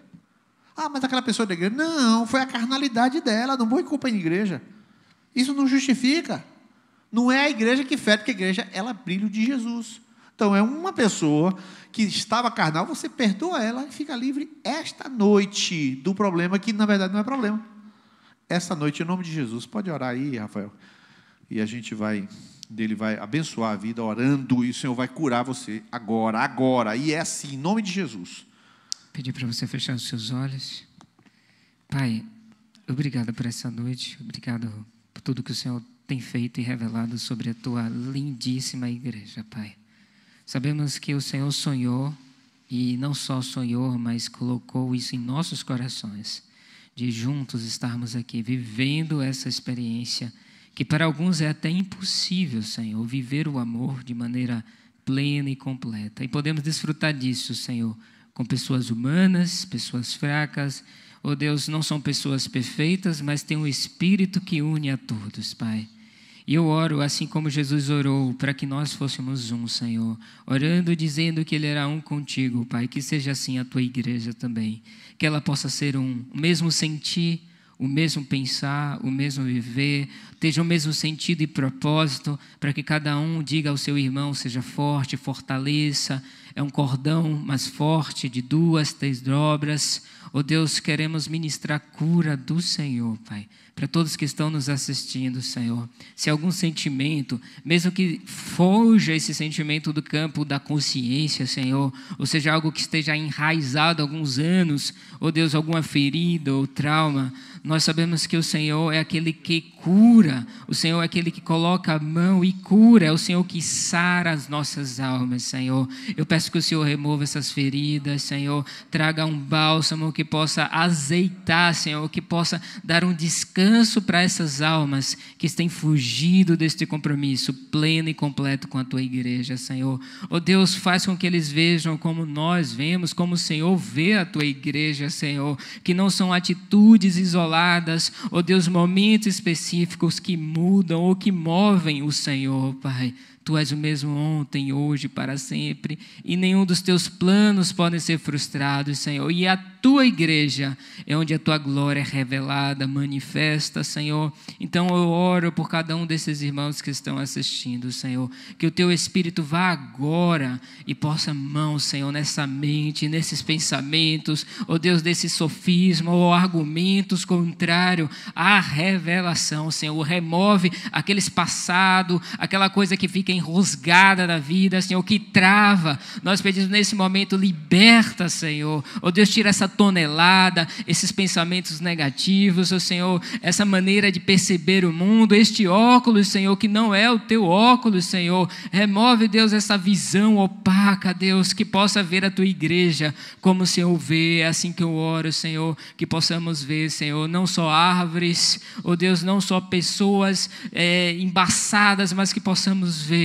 Ah, mas aquela pessoa é da igreja. Não, foi a carnalidade dela, não põe culpa em igreja. Isso não justifica. Não é a igreja que fere, porque a igreja ela é brilho de Jesus. Então, é uma pessoa que estava carnal, você perdoa ela e fica livre esta noite do problema que, na verdade, não é problema. Esta noite, em nome de Jesus, pode orar aí, Rafael. E a gente vai, dele vai abençoar a vida orando e o Senhor vai curar você agora, agora. E é assim, em nome de Jesus. Pedir para você fechar os seus olhos. Pai, obrigado por essa noite, obrigado por tudo que o Senhor tem feito e revelado sobre a tua lindíssima igreja, Pai. Sabemos que o Senhor sonhou, e não só sonhou, mas colocou isso em nossos corações, de juntos estarmos aqui vivendo essa experiência, que para alguns é até impossível, Senhor, viver o amor de maneira plena e completa. E podemos desfrutar disso, Senhor, com pessoas humanas, pessoas fracas. Oh Deus, não são pessoas perfeitas, mas tem um espírito que une a todos, Pai. E eu oro assim como Jesus orou, para que nós fôssemos um, Senhor. Orando, dizendo que Ele era um contigo, Pai. Que seja assim a tua igreja também. Que ela possa ser um. O mesmo sentir, o mesmo pensar, o mesmo viver. Esteja o mesmo sentido e propósito, para que cada um diga ao seu irmão: seja forte, fortaleça é um cordão mais forte, de duas, três dobras. Ó oh Deus, queremos ministrar cura do Senhor, Pai, para todos que estão nos assistindo, Senhor. Se algum sentimento, mesmo que fuja esse sentimento do campo da consciência, Senhor, ou seja, algo que esteja enraizado há alguns anos, ó oh Deus, alguma ferida ou trauma, nós sabemos que o Senhor é aquele que cura. O Senhor é aquele que coloca a mão e cura. É o Senhor que sara as nossas almas, Senhor. Eu peço que o Senhor remova essas feridas, Senhor. Traga um bálsamo que possa azeitar, Senhor, que possa dar um descanso para essas almas que têm fugido deste compromisso pleno e completo com a tua igreja, Senhor. Oh Deus, faz com que eles vejam como nós vemos, como o Senhor vê a tua igreja, Senhor. Que não são atitudes isoladas, oh Deus, momentos específicos específicos que mudam ou que movem o Senhor, Pai. Tu és o mesmo ontem, hoje, para sempre, e nenhum dos teus planos podem ser frustrados, Senhor. E a tua igreja é onde a tua glória é revelada, manifesta, Senhor. Então eu oro por cada um desses irmãos que estão assistindo, Senhor. Que o teu espírito vá agora e possa mão, Senhor, nessa mente, nesses pensamentos, ó oh Deus, desse sofisma ou oh, argumentos contrários à revelação, Senhor. Remove aqueles passado, aquela coisa que fica enrosgada na vida, Senhor, que trava. Nós pedimos nesse momento, liberta, Senhor. Oh Deus, tira essa tonelada, esses pensamentos negativos, oh Senhor, essa maneira de perceber o mundo, este óculos, Senhor, que não é o teu óculos, Senhor. Remove, Deus, essa visão opaca, Deus, que possa ver a tua igreja como o Senhor vê, é assim que eu oro, Senhor, que possamos ver, Senhor, não só árvores, oh Deus, não só pessoas é, embaçadas, mas que possamos ver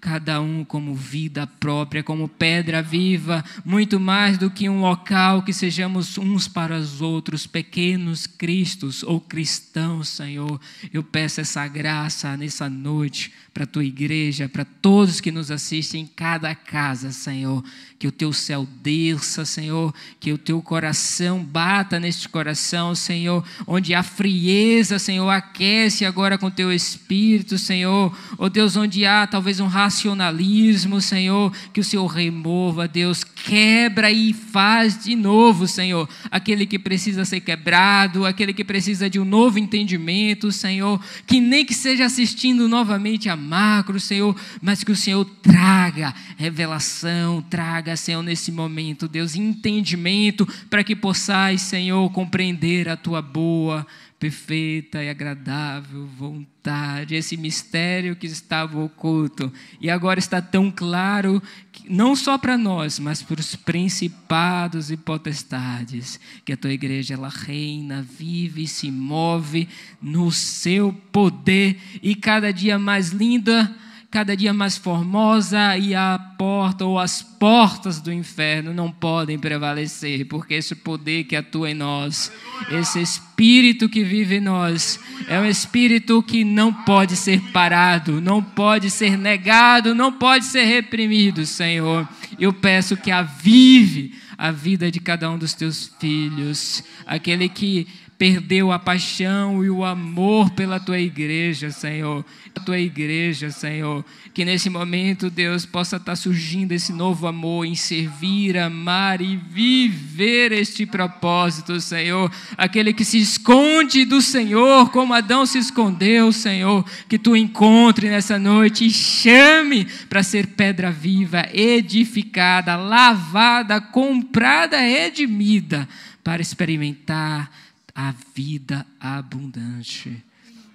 cada um como vida própria, como pedra viva, muito mais do que um local que sejamos uns para os outros, pequenos cristos ou cristãos, Senhor. Eu peço essa graça nessa noite para a tua igreja, para todos que nos assistem em cada casa, Senhor. Que o teu céu desça, Senhor. Que o teu coração bata neste coração, Senhor. Onde há frieza, Senhor, aquece agora com teu espírito, Senhor. Oh Deus, onde há talvez um racionalismo, Senhor. Que o Senhor remova, Deus. Quebra e faz de novo, Senhor. Aquele que precisa ser quebrado, aquele que precisa de um novo entendimento, Senhor. Que nem que seja assistindo novamente a macro, Senhor, mas que o Senhor traga revelação, traga, Senhor, nesse momento, Deus, entendimento para que possais, Senhor, compreender a tua boa, perfeita e agradável vontade, esse mistério que estava oculto e agora está tão claro não só para nós, mas para os principados e potestades, que a tua igreja ela reina, vive, e se move no seu poder e cada dia mais linda cada dia mais formosa e a porta ou as portas do inferno não podem prevalecer, porque esse poder que atua em nós, esse espírito que vive em nós, é um espírito que não pode ser parado, não pode ser negado, não pode ser reprimido, Senhor. Eu peço que avive a vida de cada um dos teus filhos, aquele que perdeu a paixão e o amor pela tua igreja, Senhor. A tua igreja, Senhor. Que nesse momento, Deus, possa estar tá surgindo esse novo amor em servir, amar e viver este propósito, Senhor. Aquele que se esconde do Senhor, como Adão se escondeu, Senhor. Que tu encontre nessa noite e chame para ser pedra viva, edificada, lavada, comprada, redimida, para experimentar a vida abundante.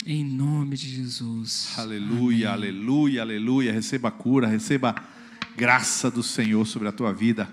Em nome de Jesus. Aleluia, Amém. aleluia, aleluia. Receba cura, receba graça do Senhor sobre a tua vida.